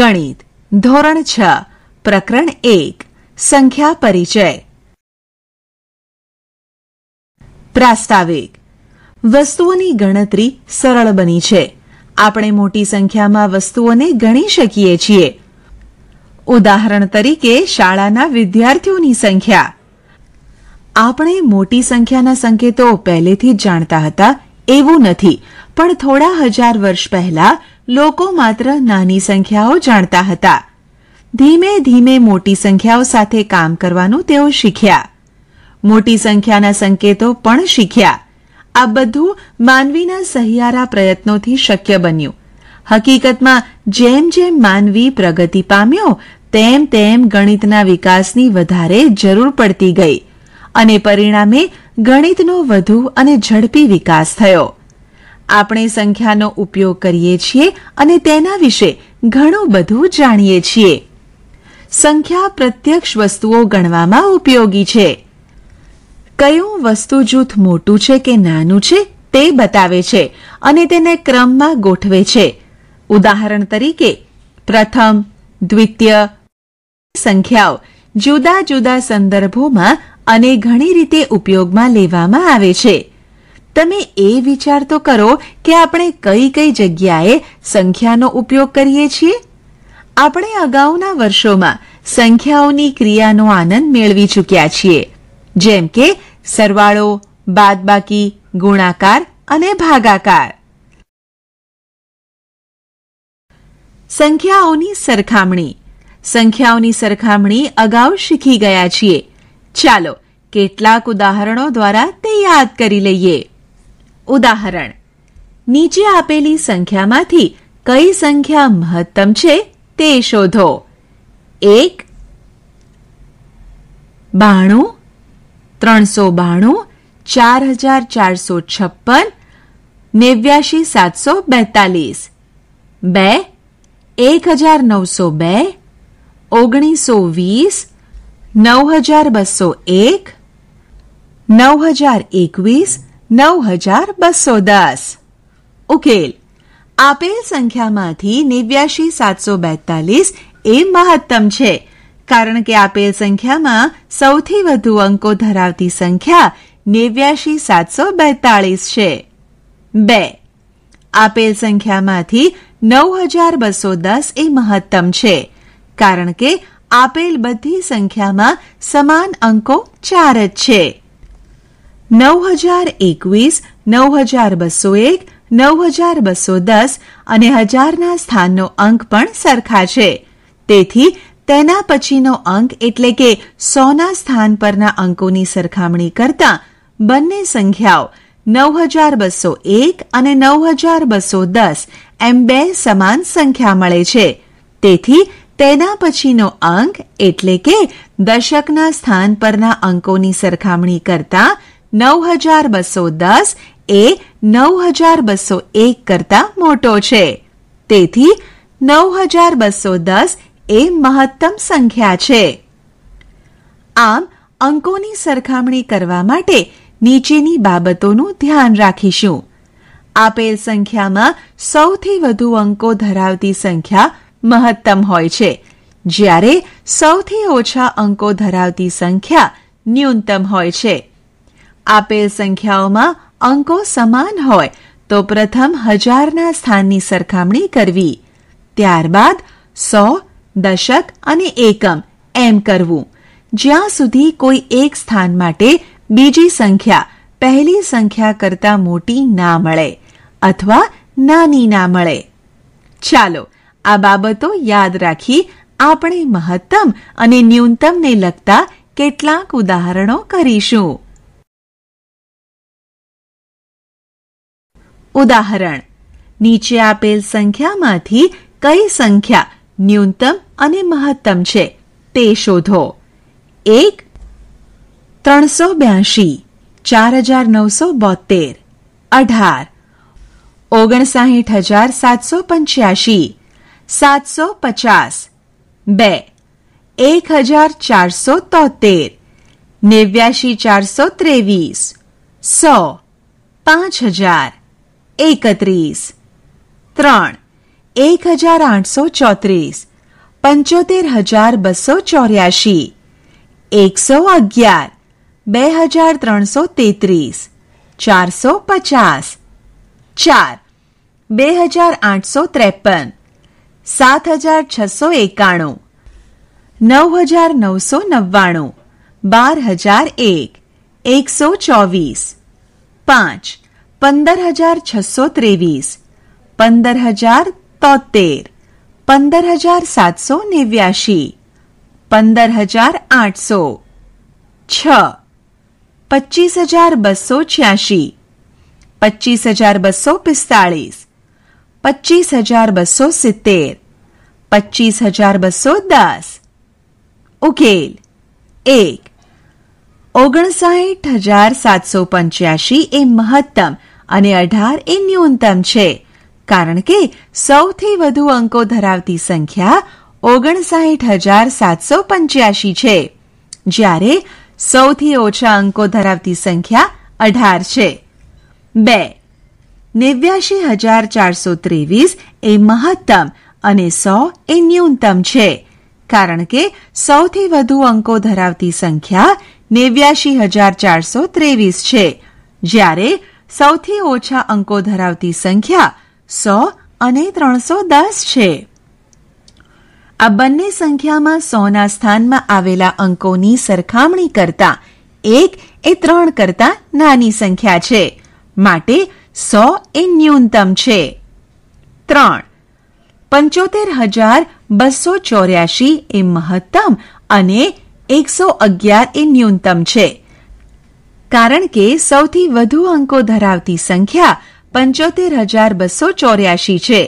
ગણિત ધોરણ છ પ્રકરણ એક સંખ્યા પરિચય પ્રાસ્તાવિક વસ્તુઓની ગણતરી સરળ બની છે આપણે મોટી સંખ્યામાં વસ્તુઓને ગણી શકીએ છીએ ઉદાહરણ તરીકે શાળાના વિદ્યાર્થીઓની સંખ્યા આપણે મોટી સંખ્યાના સંકેતો પહેલેથી જ જાણતા હતા એવું નથી પણ થોડા હજાર વર્ષ પહેલા લોકો માત્ર નાની સંખ્યાઓ જાણતા હતા ધીમે ધીમે મોટી સંખ્યાઓ સાથે કામ કરવાનું તેઓ શીખ્યા મોટી સંખ્યાના સંકેતો પણ શીખ્યા આ બધું માનવીના સહિયારા પ્રયત્નોથી શક્ય બન્યું હકીકતમાં જેમ જેમ માનવી પ્રગતિ પામ્યો તેમ તેમ ગણિતના વિકાસની વધારે જરૂર પડતી ગઈ અને પરિણામે ગણિતનો વધુ અને ઝડપી વિકાસ થયો આપણે સંખ્યાનો ઉપયોગ કરીએ છીએ અને તેના વિશે ઘણું બધું જાણીએ છીએ સંખ્યા પ્રત્યક્ષ વસ્તુઓ ગણવામાં ઉપયોગી છે કયું વસ્તુ જૂથ મોટું છે કે નાનું છે તે બતાવે છે અને તેને ક્રમમાં ગોઠવે છે ઉદાહરણ તરીકે પ્રથમ દ્વિતીય સંખ્યાઓ જુદા જુદા સંદર્ભોમાં અને ઘણી રીતે ઉપયોગમાં લેવામાં આવે છે તમે એ વિચાર તો કરો કે આપણે કઈ કઈ જગ્યાએ સંખ્યાનો ઉપયોગ કરીએ છીએ આપણે અગાઉના વર્ષોમાં સંખ્યાઓની ક્રિયાનો આનંદ મેળવી ચૂક્યા છીએ જેમ કે સરવાળો બાદબાકી ગુણાકાર અને ભાગાકાર સંખ્યાઓની સરખામણી સંખ્યાઓની સરખામણી અગાઉ શીખી ગયા છીએ ચાલો કેટલાક ઉદાહરણો દ્વારા તે યાદ કરી લઈએ ઉદાહરણ નીચે આપેલી સંખ્યામાંથી કઈ સંખ્યા મહત્તમ છે તે શોધો એક બાણું ત્રણસો બાણું ચાર હજાર ચારસો છપ્પન નેવ્યાશી સાતસો બેતાલીસ બે એક હજાર નવસો બે ઓગણીસો વીસ નવ હજાર બસો એક નવ હજાર એકવીસ નવ હજાર બસો દસ ઉકેલ આપેલ સંખ્યામાંથી નેવ્યાશી સાતસો બેતાલીસ એ મહત્તમ છે કારણ કે આપેલ સંખ્યામાં સૌથી વધુ અંકો ધરાવતી સંખ્યા નેવ્યાશી સાતસો બેતાળીસ છે બે આપેલ સંખ્યામાંથી નવ હજાર બસો દસ એ મહત્તમ છે કારણ કે આપેલ બધી સંખ્યામાં સમાન અંકો ચાર જ છે નવ હજાર એકવીસ નવ હજાર બસો એક નવ હજાર બસો દસ અને હજારના સ્થાનનો અંક પણ સરખા છે તેથી તેના પછીનો અંક એટલે કે સોના સ્થાન પરના અંકોની સરખામણી કરતા બંને સંખ્યાઓ નવ હજાર બસો એક અને નવ હજાર બસો દસ એમ બે સમાન સંખ્યા મળે છે તેથી તેના પછીનો અંક એટલે કે દશકના સ્થાન પરના અંકોની સરખામણી કરતાં નવ હજાર બસો દસ એ નવ હજાર બસો એક કરતા મોટો છે તેથી નવ હજાર બસો દસ એ મહત્તમ સંખ્યા છે આમ અંકોની સરખામણી કરવા માટે નીચેની બાબતોનું ધ્યાન રાખીશું આપેલ સંખ્યામાં સૌથી વધુ અંકો ધરાવતી સંખ્યા મહત્તમ હોય છે જ્યારે સૌથી ઓછા અંકો ધરાવતી સંખ્યા ન્યૂનતમ હોય છે આપેલ સંખ્યાઓમાં અંકો સમાન હોય તો પ્રથમ હજારના સ્થાનની સરખામણી કરવી ત્યારબાદ સો દશક અને એકમ એમ કરવું જ્યાં સુધી કોઈ એક સ્થાન માટે બીજી સંખ્યા પહેલી સંખ્યા કરતાં મોટી ના મળે અથવા નાની ના મળે ચાલો આ બાબતો યાદ રાખી આપણે મહત્તમ અને ન્યૂનતમને લગતા કેટલાક ઉદાહરણો કરીશું ઉદાહરણ નીચે આપેલ સંખ્યામાંથી કઈ સંખ્યા ન્યૂનતમ અને મહત્તમ છે તે શોધો એક ત્રણસો બ્યાસી ચાર હજાર નવસો બોતેર અઢાર ઓગણસાહીઠ હજાર સાતસો પંચ્યાસી સાતસો પચાસ બે એક હજાર ચારસો તોતેર નેવ્યાશી ચારસો ત્રેવીસ સો પાંચ હજાર એકત્રીસ ત્રણ એક હજાર આઠસો ચોત્રીસ પંચોતેર હજાર બસો ચોર્યાશી એકસો અગિયાર બે હજાર ત્રણસો તેત્રીસ ચારસો પચાસ ચાર બે હજાર આઠસો ત્રેપન સાત હજાર છસો એકાણું નવ હજાર નવસો નવ્વાણું બાર હજાર એક એકસો ચોવીસ પાંચ पंदर हजार छ सौ तेवीस पंदर हजार तोतेर पंदर हजार सात सौ नेव्याशी पंदर हजार आठ सौ छ पच्चीस हजार बसो छियासी पच्चीस हजार बसो पिस्तालीस पच्चीस हजार बसो सितेर पच्चीस हजार बसो दस उकेल एक ओगणसाइठ हजार सात सौ पंचासी ए महत्तम અને અઢાર એ ન્યૂનતમ છે કારણ કે સૌથી વધુ અંકો ધરાવતી સંખ્યા ઓગણસાઠ હજાર સાતસો પંચ્યાસી છે જ્યારે સૌથી ઓછા અંકો ધરાવતી સંખ્યા અઢાર છે બે નેવ્યાશી હજાર ચારસો ત્રેવીસ એ મહત્તમ અને સો એ ન્યૂનતમ છે કારણ કે સૌથી વધુ અંકો ધરાવતી સંખ્યા નેવ્યાશી હજાર ચારસો ત્રેવીસ છે જ્યારે સૌથી ઓછા અંકો ધરાવતી સંખ્યા સો અને ત્રણસો દસ છે આ બંને સંખ્યામાં સોના સ્થાનમાં આવેલા અંકોની સરખામણી કરતા એક એ ત્રણ કરતા નાની સંખ્યા છે માટે સો એ ન્યૂનતમ છે ત્રણ પંચોતેર હજાર બસો ચોર્યાશી એ મહત્તમ અને એકસો અગિયાર એ ન્યૂનતમ છે કારણ કે સૌથી વધુ અંકો ધરાવતી સંખ્યા પંચોતેર હજાર બસો ચોર્યાસી છે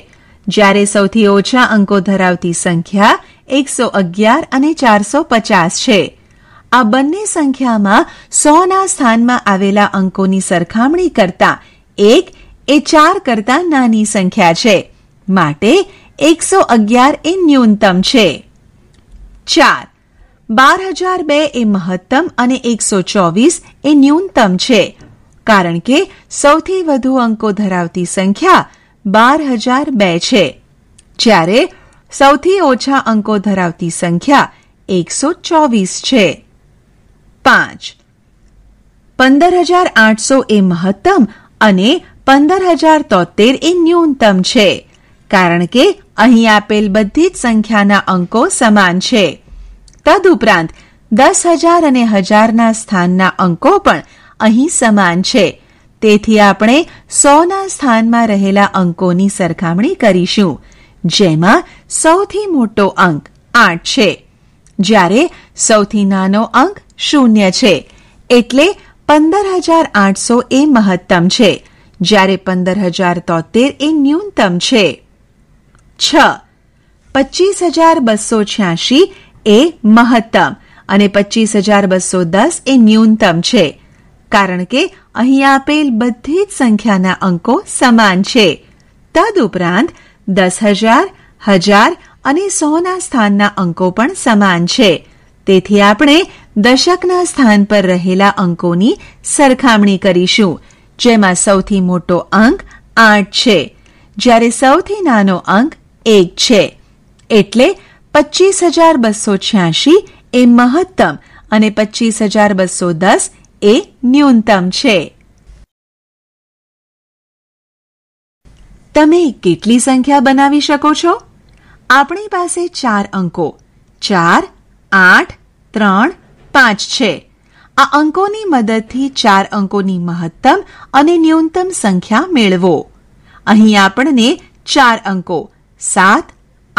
જ્યારે સૌથી ઓછા અંકો ધરાવતી સંખ્યા એકસો અગિયાર અને ચારસો પચાસ છે આ બંને સંખ્યામાં સોના સ્થાનમાં આવેલા અંકોની સરખામણી કરતા એક એ ચાર કરતા નાની સંખ્યા છે માટે એકસો અગિયાર એ ન્યૂનતમ છે ચાર બાર હજાર બે એ મહત્તમ અને એકસો ચોવીસ એ ન્યૂનતમ છે કારણ કે સૌથી વધુ અંકો ધરાવતી સંખ્યા બાર હજાર બે છે જ્યારે સૌથી ઓછા અંકો ધરાવતી સંખ્યા એકસો ચોવીસ છે પાંચ પંદર હજાર આઠસો એ મહત્તમ અને પંદર હજાર તોતેર એ ન્યૂનતમ છે કારણ કે અહીં આપેલ બધી જ સંખ્યાના અંકો સમાન છે તદુપરાંત દસ હજાર અને હજારના સ્થાનના અંકો પણ અહીં સમાન છે તેથી આપણે સોના સ્થાનમાં રહેલા અંકોની સરખામણી કરીશું જેમાં સૌથી મોટો અંક આઠ છે જ્યારે સૌથી નાનો અંક શૂન્ય છે એટલે પંદર હજાર આઠસો એ મહત્તમ છે જ્યારે પંદર હજાર તોતેર એ ન્યૂનતમ છે છ પચીસ હજાર બસો છ્યાસી એ મહત્તમ અને પચીસ હજાર બસો દસ એ ન્યૂનતમ છે કારણ કે અહીં આપેલ બધી જ સંખ્યાના અંકો સમાન છે તદુપરાંત દસ હજાર હજાર અને સોના સ્થાનના અંકો પણ સમાન છે તેથી આપણે દશકના સ્થાન પર રહેલા અંકોની સરખામણી કરીશું જેમાં સૌથી મોટો અંક આઠ છે જ્યારે સૌથી નાનો અંક એક છે એટલે પચીસ હજાર બસો છ્યાસી એ મહત્તમ અને પચીસ હજાર બસો દસ એ ન્યૂનતમ છે તમે કેટલી સંખ્યા બનાવી શકો છો આપણી પાસે ચાર અંકો ચાર આઠ ત્રણ પાંચ છે આ અંકોની મદદથી ચાર અંકોની મહત્તમ અને ન્યૂનતમ સંખ્યા મેળવો અહીં આપણને ચાર અંકો સાત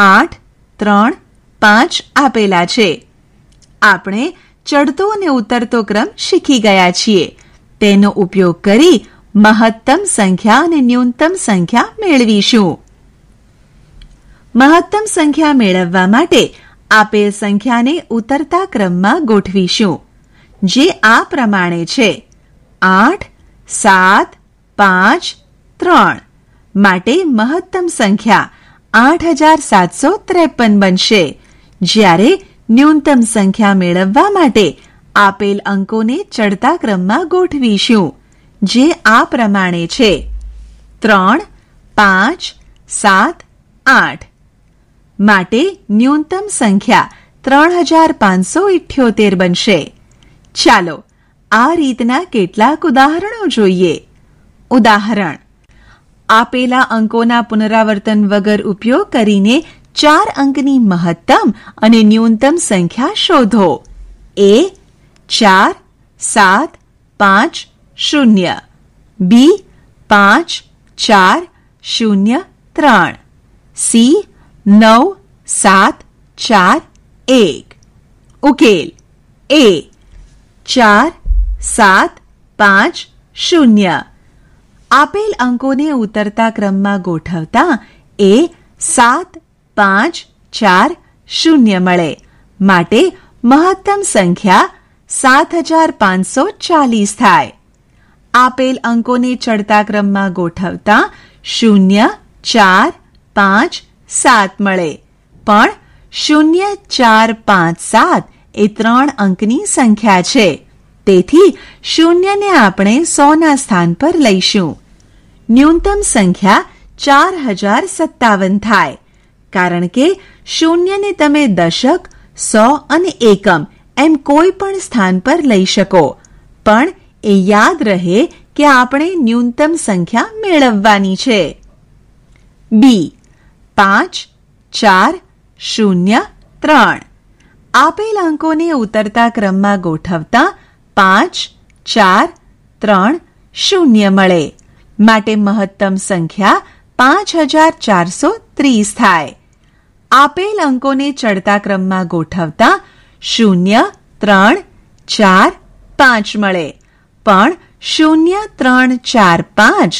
આઠ ત્રણ પાંચ આપેલા છે આપણે ચડતો અને ઉતરતો ક્રમ શીખી ગયા છીએ તેનો ઉપયોગ કરી મહત્તમ સંખ્યા અને ન્યૂનતમ સંખ્યા મેળવીશું મહત્તમ સંખ્યા મેળવવા માટે આપેલ સંખ્યાને ઉતરતા ક્રમમાં ગોઠવીશું જે આ પ્રમાણે છે આઠ સાત પાંચ ત્રણ માટે મહત્તમ સંખ્યા આઠ હજાર સાતસો ત્રેપન બનશે જ્યારે ન્યૂનતમ સંખ્યા મેળવવા માટે આપેલ અંકોને ચડતા ક્રમમાં ગોઠવીશું જે આ પ્રમાણે છે ત્રણ પાંચ સાત આઠ માટે ન્યૂનતમ સંખ્યા ત્રણ હજાર પાંચસો ઇઠ્યોતેર બનશે ચાલો આ રીતના કેટલાક ઉદાહરણો જોઈએ ઉદાહરણ આપેલા અંકોના પુનરાવર્તન વગર ઉપયોગ કરીને ચાર અંકની મહત્તમ અને ન્યૂનતમ સંખ્યા શોધો એ ચાર સાત પાંચ શૂન્ય બી પાંચ ચાર શૂન્ય ત્રણ સી નવ સાત ચાર એક ઉકેલ એ ચાર સાત પાંચ શૂન્ય આપેલ અંકોને ઉતરતા ક્રમમાં ગોઠવતા એ સાત પાંચ ચાર શૂન્ય મળે માટે મહત્તમ સંખ્યા સાત હજાર પાંચસો ચાલીસ થાય આપેલ અંકોને ચડતા ક્રમમાં ગોઠવતા શૂન્ય ચાર પાંચ સાત મળે પણ શૂન્ય ચાર પાંચ સાત એ ત્રણ અંકની સંખ્યા છે તેથી શૂન્યને આપણે સોના સ્થાન પર લઈશું ન્યૂનતમ સંખ્યા ચાર હજાર સત્તાવન થાય કારણ કે શૂન્યને તમે દશક 100 અને એકમ એમ કોઈ પણ સ્થાન પર લઈ શકો પણ એ યાદ રહે કે આપણે ન્યૂનતમ સંખ્યા મેળવવાની છે b 5 4 0 3 આપેલ અંકોને ઉતરતા ક્રમમાં ગોઠવતા 5 4 3 0 મળે માટે મહત્તમ સંખ્યા 5430 થાય આપેલ અંકોને ચડતા ક્રમમાં ગોઠવતા શૂન્ય ત્રણ ચાર પાંચ મળે પણ શૂન્ય ત્રણ ચાર પાંચ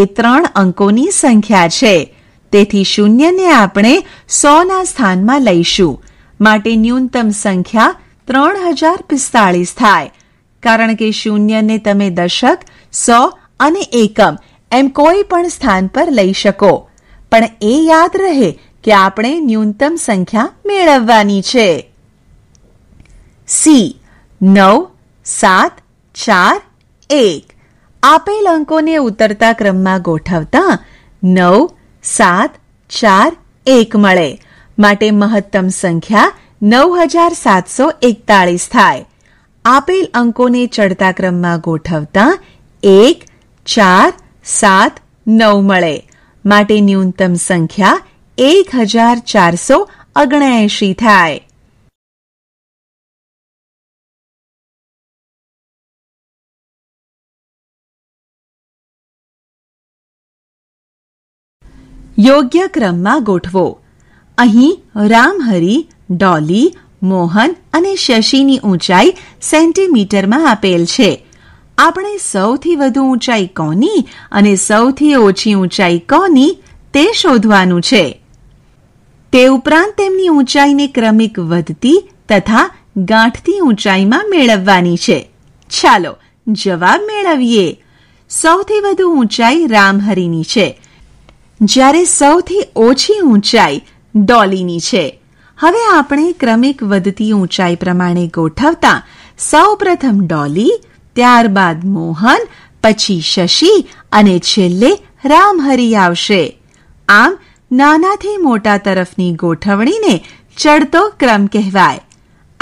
એ ત્રણ અંકોની સંખ્યા છે તેથી શૂન્યને આપણે સોના સ્થાનમાં લઈશું માટે ન્યૂનતમ સંખ્યા ત્રણ હજાર પિસ્તાળીસ થાય કારણ કે શૂન્યને તમે દશક સો અને એકમ એમ કોઈ પણ સ્થાન પર લઈ શકો પણ એ યાદ રહે કે આપણે ન્યૂનતમ સંખ્યા મેળવવાની છે સી નવ સાત ચાર એક આપેલ અંકોને ઉતરતા ક્રમમાં ગોઠવતા નવ સાત ચાર એક મળે માટે મહત્તમ સંખ્યા નવ હજાર સાતસો એકતાળીસ થાય આપેલ અંકોને ચડતા ક્રમમાં ગોઠવતા એક ચાર સાત નવ મળે માટે ન્યૂનતમ સંખ્યા એક હજાર ચારસો ઓગણએંશી થાય યોગ્ય ક્રમમાં ગોઠવો અહીં રામહરી ડોલી મોહન અને શશીની ઊંચાઈ સેન્ટીમીટરમાં આપેલ છે આપણે સૌથી વધુ ઊંચાઈ કોની અને સૌથી ઓછી ઊંચાઈ કોની તે શોધવાનું છે તે ઉપરાંત તેમની ઊંચાઈને ક્રમિક વધતી તથા ગાંઠતી ઊંચાઈમાં મેળવવાની છે ચાલો જવાબ મેળવીએ સૌથી વધુ ઊંચાઈ રામહરીની છે જ્યારે સૌથી ઓછી ઊંચાઈ ડોલીની છે હવે આપણે ક્રમિક વધતી ઊંચાઈ પ્રમાણે ગોઠવતા સૌપ્રથમ ડોલી ત્યારબાદ મોહન પછી શશી અને છેલ્લે રામહરી આવશે આમ નાનાથી મોટા તરફની ગોઠવણીને ચડતો ક્રમ કહેવાય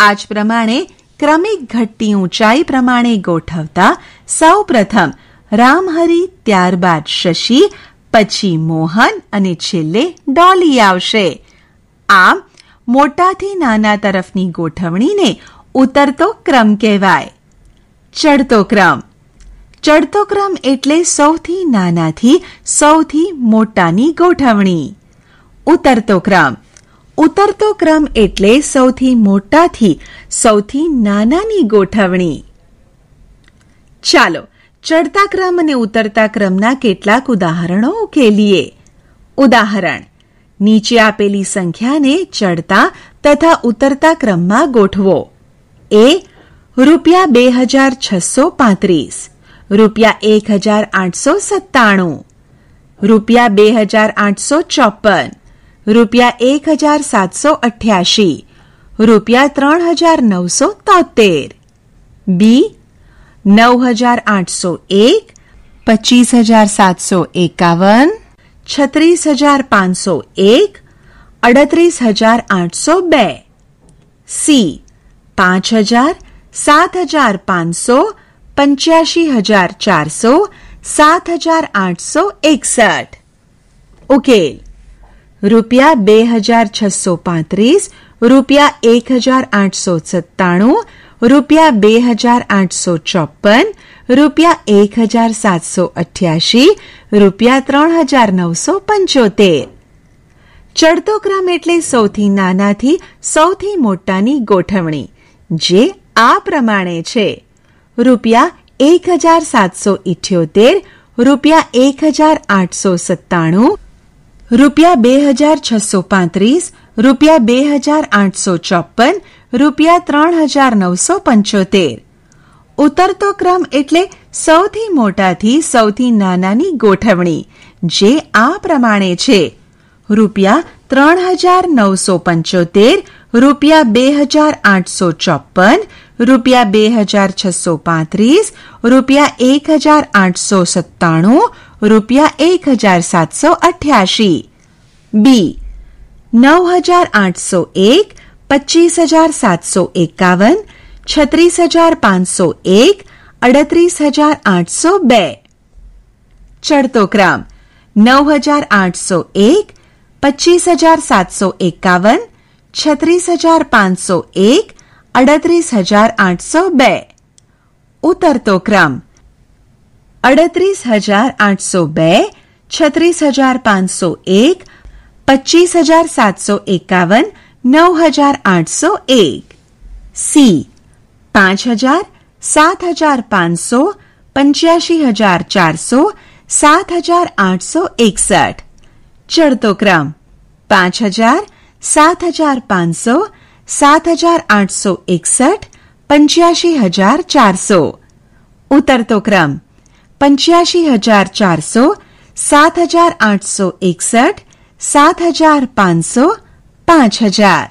આ જ પ્રમાણે ક્રમિક ઘટતી ઊંચાઈ પ્રમાણે ગોઠવતા સૌ પ્રથમ રામહરિ ત્યારબાદ શશી પછી મોહન અને છેલ્લે ડોલી આવશે આમ મોટાથી નાના તરફની ગોઠવણીને ઉતરતો ક્રમ કહેવાય ચડતો ક્રમ ચડતો ક્રમ એટલે સૌથી નાનાથી સૌથી મોટાની ગોઠવણી ઉતરતો ક્રમ ઉતરતો ક્રમ એટલે સૌથી મોટાથી સૌથી નાનાની ગોઠવણી ચાલો ચડતા ક્રમ અને ઉતરતા ક્રમના કેટલાક ઉદાહરણો ઉકેલીએ ઉદાહરણ નીચે આપેલી સંખ્યાને ચડતા તથા ઉતરતા ક્રમમાં ગોઠવો એ રૂપિયા બે હજાર છસો પાંત્રીસ रूपया एक हजार आठ सौ सत्ताणु रूपया बे हजार आठ सौ चौपन रूपया एक हजार सात सौ अठासी रूपया त्र हजार नौ सौ तोतेर बी नौ हजार आठ सौ एक पच्चीस हजार सात सौ एकावन छत्तीस हजार पांच सौ एक अड़तीस हजार आठ सौ बे सी पांच हजार सात हजार पांच सौ પંચ્યાશી હજાર ચારસો સાત હજાર આઠસો એકસઠ ઉકેલ રૂપિયા બે હજાર છસો પાંત્રીસ રૂપિયા એક હજાર આઠસો સત્તાણું રૂપિયા બે હજાર આઠસો ચોપન રૂપિયા એક હજાર સાતસો અઠ્યાસી રૂપિયા ત્રણ હજાર નવસો પંચોતેર ચડતો ક્રમ એટલે સૌથી નાનાથી સૌથી મોટાની ગોઠવણી જે આ પ્રમાણે છે રૂપિયા એક હજાર સાતસો ઇઠ્યોતેર રૂપિયા એક હજાર આઠસો સત્તાણું રૂપિયા બે હજાર છસો પાંત્રીસ રૂપિયા બે હજાર આઠસો ચોપન રૂપિયા ત્રણ હજાર નવસો પંચોતેર ઉતરતો ક્રમ એટલે સૌથી મોટાથી સૌથી નાનાની ગોઠવણી જે આ પ્રમાણે છે રૂપિયા ત્રણ હજાર નવસો પંચોતેર રૂપિયા બે હજાર આઠસો ચોપન રૂપિયા બે હજાર છસો પાંત્રીસ રૂપિયા એક હજાર આઠસો સત્તાણું રૂપિયા એક હજાર સાતસો અઠ્યાસી બી નવ હજાર આઠસો એક પચીસ હજાર સાતસો એકાવન છત્રીસ હજાર પાંચસો એક અડત્રીસ હજાર આઠસો બે ચડતો ક્રમ નવ હજાર આઠસો એક પચીસ હજાર સાતસો એકાવન છત્રીસ હજાર પાંચસો એક અડત્રીસ હજાર આઠસો બે ઉતરતો ક્રમ અડત્રીસ હજાર આઠસો બે છત્રીસ હજાર પાંચસો એક પચીસ હજાર સાતસો એકાવન નવ હજાર આઠસો એક સી પાંચ હજાર સાત હજાર પાંચસો પંચ્યાસી હજાર ચારસો સાત હજાર આઠસો એકસઠ ચડતો ક્રમ પાંચ હજાર સાત હજાર પાંચસો सात हजार आठ सौ एकसठ पंच्याऐंशी हजार चार सौ तो क्रम पंच्याऐंशी हजार चार सौ सात हजार आठ सौ एकसठ सात हजार पांच सौ पांच हजार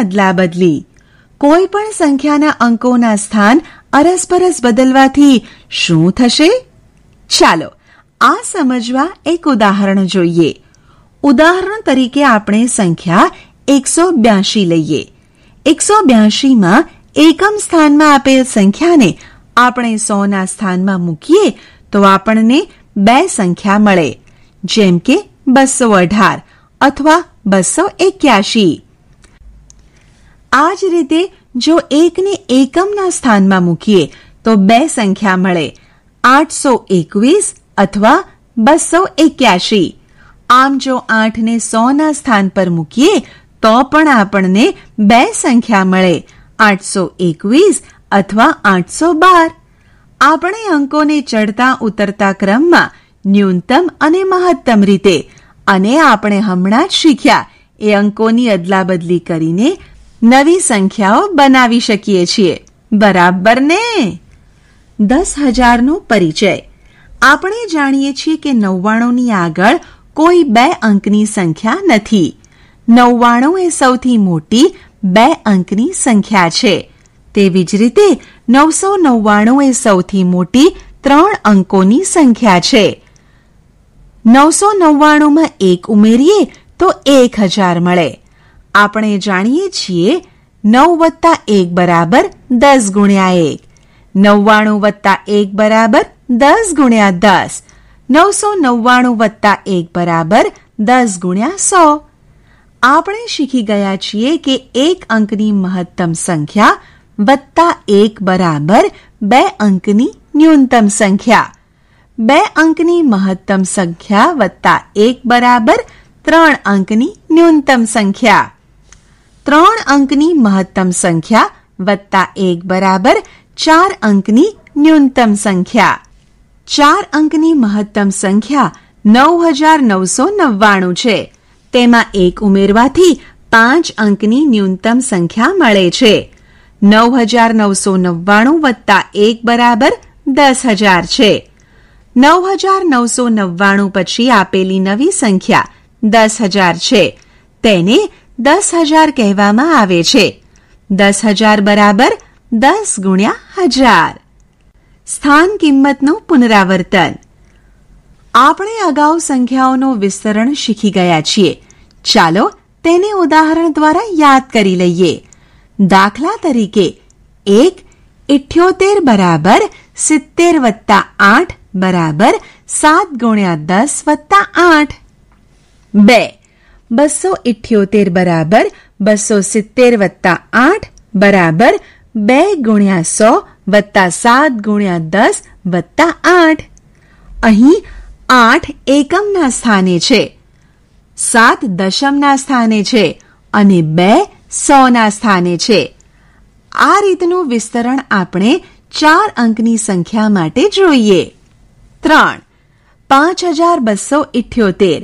अदला बदली કોઈ પણ સંખ્યાના અંકોના સ્થાન અરસપરસ બદલવાથી શું થશે ચાલો આ સમજવા એક ઉદાહરણ જોઈએ ઉદાહરણ તરીકે આપણે સંખ્યા એકસો બ્યાસી લઈએ એકસો બ્યાસીમાં એકમ સ્થાનમાં આપેલ સંખ્યાને આપણે સોના સ્થાનમાં મૂકીએ તો આપણને બે સંખ્યા મળે જેમ કે બસો અઢાર અથવા બસો એક્યાશી આ જ રીતે જો એકને એકમના સ્થાનમાં મૂકીએ તો બે સંખ્યા મળે આઠસો એકવીસ અથવા બસો એક્યાશી આમ જો આઠને સોના સ્થાન પર મૂકીએ તો પણ આપણને બે સંખ્યા મળે આઠસો એકવીસ અથવા આઠસો બાર આપણે અંકોને ચડતા ઉતરતા ક્રમમાં ન્યૂનતમ અને મહત્તમ રીતે અને આપણે હમણાં જ શીખ્યા એ અંકોની અદલાબદલી કરીને નવી સંખ્યાઓ બનાવી શકીએ છીએ બરાબર ને દસ હજારનો પરિચય આપણે જાણીએ છીએ કે નવ્વાણુંની આગળ કોઈ બે અંકની સંખ્યા નથી નવ્વાણું એ સૌથી મોટી બે અંકની સંખ્યા છે તેવી જ રીતે નવસો નવ્વાણું એ સૌથી મોટી ત્રણ અંકોની સંખ્યા છે નવસો નવ્વાણુંમાં એક ઉમેરીએ તો એક હજાર મળે આપણે જાણીએ છીએ નવ વત્તા એક બરાબર દસ ગુણ્યા એક નવ્વાણું વત્તા એક બરાબર દસ ગુણ્યા દસ નવસો નવ્વાણું વત્તા એક બરાબર દસ ગુણ્યા સો આપણે શીખી ગયા છીએ કે એક અંકની મહત્તમ સંખ્યા વત્તા એક બરાબર બે અંકની ન્યૂનતમ સંખ્યા બે અંકની મહત્તમ સંખ્યા વત્તા એક બરાબર ત્રણ અંકની ન્યૂનતમ સંખ્યા ત્રણ અંકની મહત્તમ સંખ્યા વત્તા એક બરાબર ચાર અંકની ન્યૂનતમ સંખ્યા ચાર અંકની મહત્તમ સંખ્યા નવ હજાર નવસો નવ્વાણું છે તેમાં એક ઉમેરવાથી પાંચ અંકની ન્યૂનતમ સંખ્યા મળે છે નવ હજાર નવસો નવ્વાણું વત્તા એક બરાબર દસ હજાર છે નવ હજાર નવસો નવ્વાણું પછી આપેલી નવી સંખ્યા દસ હજાર છે તેને દસ હજાર કહેવામાં આવે છે દસ હજાર બરાબર દસ ગુણ્યા હજાર સ્થાન કિંમતનું પુનરાવર્તન આપણે અગાઉ સંખ્યાઓનું વિસ્તરણ શીખી ગયા છીએ ચાલો તેને ઉદાહરણ દ્વારા યાદ કરી લઈએ દાખલા તરીકે એક ઇઠ્યોતેર બરાબર સિત્તેર વત્તા આઠ બરાબર સાત ગુણ્યા દસ વત્તા આઠ બે બસો ઇઠ્યોતેર બરાબર બસો સિત્તેર વત્તા આઠ બરાબર બે ગુણ્યા સો વત્તા સાત ગુણ્યા દસ વત્તા આઠ અહીં આઠ એકમના સ્થાને છે સાત દશમના સ્થાને છે અને બે સોના સ્થાને છે આ રીતનું વિસ્તરણ આપણે ચાર અંકની સંખ્યા માટે જોઈએ ત્રણ પાંચ હજાર બસો ઇઠ્યોતેર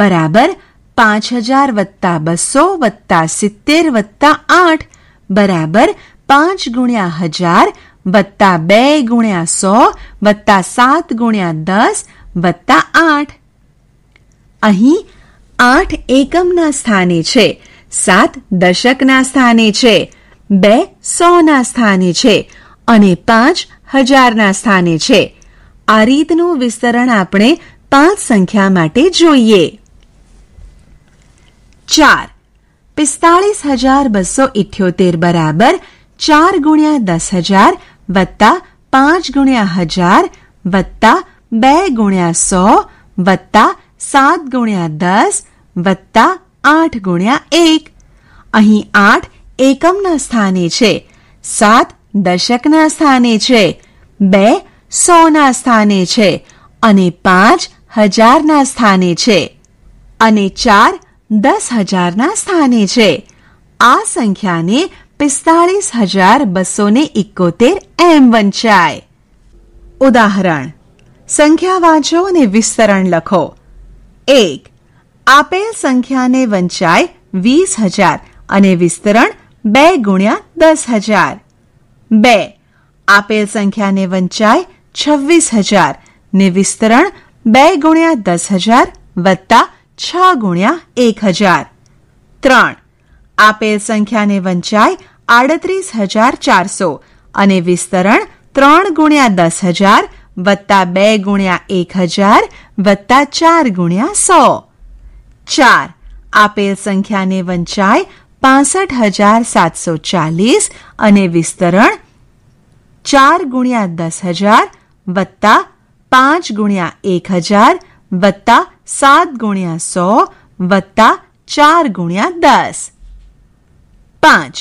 બરાબર પાંચ હજાર વત્તા બસો વત્તા સિત્તેર વત્તા આઠ બરાબર પાંચ ગુણ્યા હજાર વત્તા બે ગુણ્યા સો વત્તા સાત ગુણ્યા દસ વત્તા આઠ અહીં આઠ એકમના સ્થાને છે સાત દશકના સ્થાને છે બે સોના સ્થાને છે અને પાંચ હજારના સ્થાને છે આ રીતનું વિસ્તરણ આપણે પાંચ સંખ્યા માટે જોઈએ ચાર પિસ્તાળીસ હજાર બસો ઇઠ્યોતેર બરાબર ચાર ગુણ્યા દસ હજાર વત્તા પાંચ ગુણ્યા હજાર વત્તા બે ગુણ્યા સો વત્તા સાત ગુણ્યા દસ વત્તા આઠ ગુણ્યા એક અહીં આઠ એકમના સ્થાને છે સાત દશકના સ્થાને છે બે સોના સ્થાને છે અને પાંચ હજારના સ્થાને છે અને ચાર દસ હજારના સ્થાને છે આ સંખ્યાને પિસ્તાળીસ હજાર બસો ને એકોતેર એમ વંચાય ઉદાહરણ સંખ્યા વાંચો અને વિસ્તરણ લખો એક આપેલ સંખ્યાને વંચાય વીસ હજાર અને વિસ્તરણ બે ગુણ્યા દસ હજાર બે આપેલ સંખ્યાને વંચાય છવ્વીસ હજાર ને વિસ્તરણ બે ગુણ્યા દસ હજાર વત્તા છ ગુણ્યા એક હજાર ત્રણ આપેલ સંખ્યાને વંચાય આડત્રીસ હજાર ચારસો અને વિસ્તરણ ત્રણ ગુણ્યા દસ હજાર વત્તા બે ગુણ્યા એક હજાર વત્તા ચાર ગુણ્યા સો ચાર આપેલ સંખ્યાને વંચાય પાસઠ હજાર સાતસો ચાલીસ અને વિસ્તરણ ચાર ગુણ્યા દસ હજાર વત્તા પાંચ ગુણ્યા એક હજાર વત્તા સાત ગુણ્યા સો વત્તા ચાર ગુણ્યા દસ પાંચ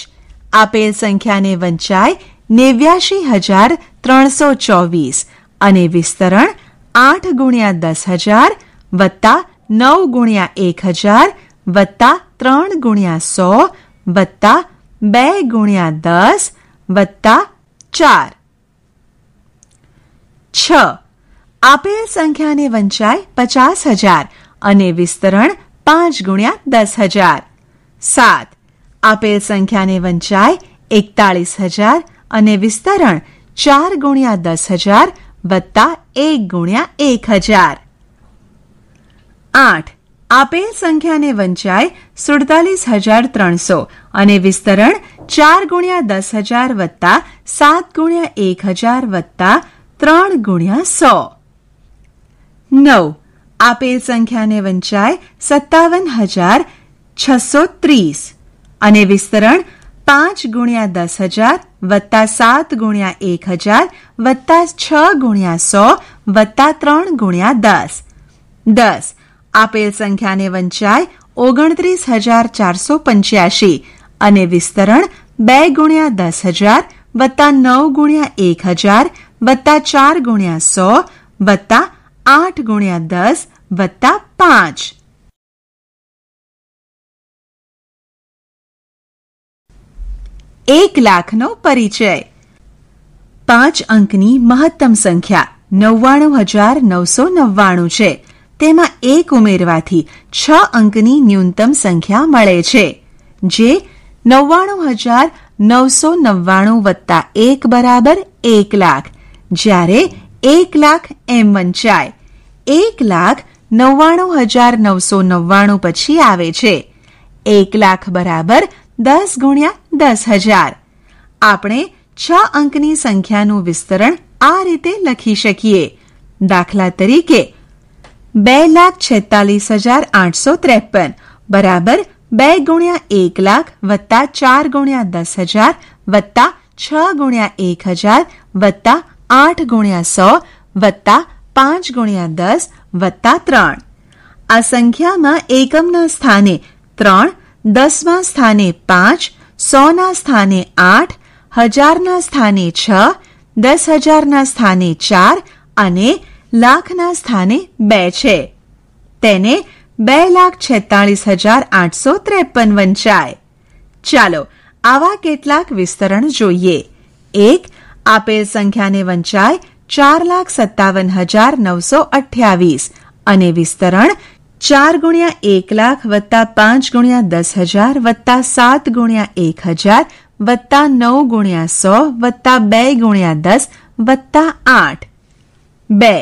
આપેલ સંખ્યાને વંચાય નેવ્યાશી હજાર ત્રણસો ચોવીસ અને વિસ્તરણ આઠ ગુણ્યા દસ હજાર વત્તા નવ ગુણ્યા એક હજાર વત્તા ત્રણ ગુણ્યા સો વત્તા બે ગુણ્યા દસ વત્તા ચાર છ આપેલ સંખ્યાને વંચાય પચાસ હજાર અને વિસ્તરણ પાંચ ગુણ્યા દસ હજાર સાત આપેલ સંખ્યાને વંચાય એકતાળીસ હજાર અને વિસ્તરણ ચાર ગુણ્યા દસ હજાર વત્તા એક ગુણ્યા એક હજાર આઠ આપેલ સંખ્યાને વંચાય સુડતાલીસ હજાર ત્રણસો અને વિસ્તરણ ચાર ગુણ્યા દસ હજાર વત્તા સાત ગુણ્યા એક હજાર વત્તા ત્રણ ગુણ્યા સો નવ આપેલ સંખ્યાને વંચાય સત્તાવન હજાર છસો ત્રીસ અને વિસ્તરણ પાંચ ગુણ્યા દસ હજાર વત્તા સાત ગુણ્યા એક હજાર વત્તા છ ગુણ્યા સો વત્તા ત્રણ ગુણ્યા દસ દસ આપેલ સંખ્યાને વંચાય ઓગણત્રીસ હજાર ચારસો પંચ્યાસી અને વિસ્તરણ બે ગુણ્યા દસ હજાર વત્તા નવ ગુણ્યા એક હજાર વત્તા ચાર ગુણ્યા સો વત્તા આઠ ગુણ્યા દસ વત્તા પાંચ એક લાખનો પરિચય પાંચ અંકની મહત્તમ સંખ્યા નવ્વાણું હજાર નવસો નવ્વાણું છે તેમાં એક ઉમેરવાથી છ અંકની ન્યૂનતમ સંખ્યા મળે છે જે નવ્વાણું હજાર નવસો નવ્વાણું વત્તા એક બરાબર એક લાખ જ્યારે એક લાખ એમ વંચાય એક લાખ નવ્વાણું હજાર નવસો નવ્વાણું પછી આવે છે એક લાખ બરાબર દસ ગુણ્યા દસ હજાર આપણે છ અંકની સંખ્યાનું વિસ્તરણ આ રીતે લખી શકીએ દાખલા તરીકે બે લાખ છેતાલીસ હજાર આઠસો ત્રેપન બરાબર બે ગુણ્યા એક લાખ વત્તા ચાર ગુણ્યા દસ હજાર વત્તા છ ગુણ્યા એક હજાર વત્તા આઠ ગુણ્યા સો વત્તા પાંચ ગુણ્યા દસ વત્તા ત્રણ આ સંખ્યામાં એકમના સ્થાને ત્રણ દસમાં સ્થાને પાંચ સોના સ્થાને આઠ હજારના સ્થાને છ દસ હજારના સ્થાને ચાર અને લાખના સ્થાને બે છે તેને બે લાખ છેતાળીસ હજાર આઠસો ત્રેપન વંચાય ચાલો આવા કેટલાક વિસ્તરણ જોઈએ એક આપેલ સંખ્યાને વંચાય ચાર લાખ સત્તાવન હજાર નવસો અઠ્યાવીસ અને વિસ્તરણ ચાર ગુણ્યા એક લાખ વત્તા પાંચ ગુણ્યા દસ હજાર વત્તા સાત ગુણ્યા એક હજાર વત્તા નવ ગુણ્યા સો વત્તા બે ગુણ્યા દસ વત્તા આઠ બે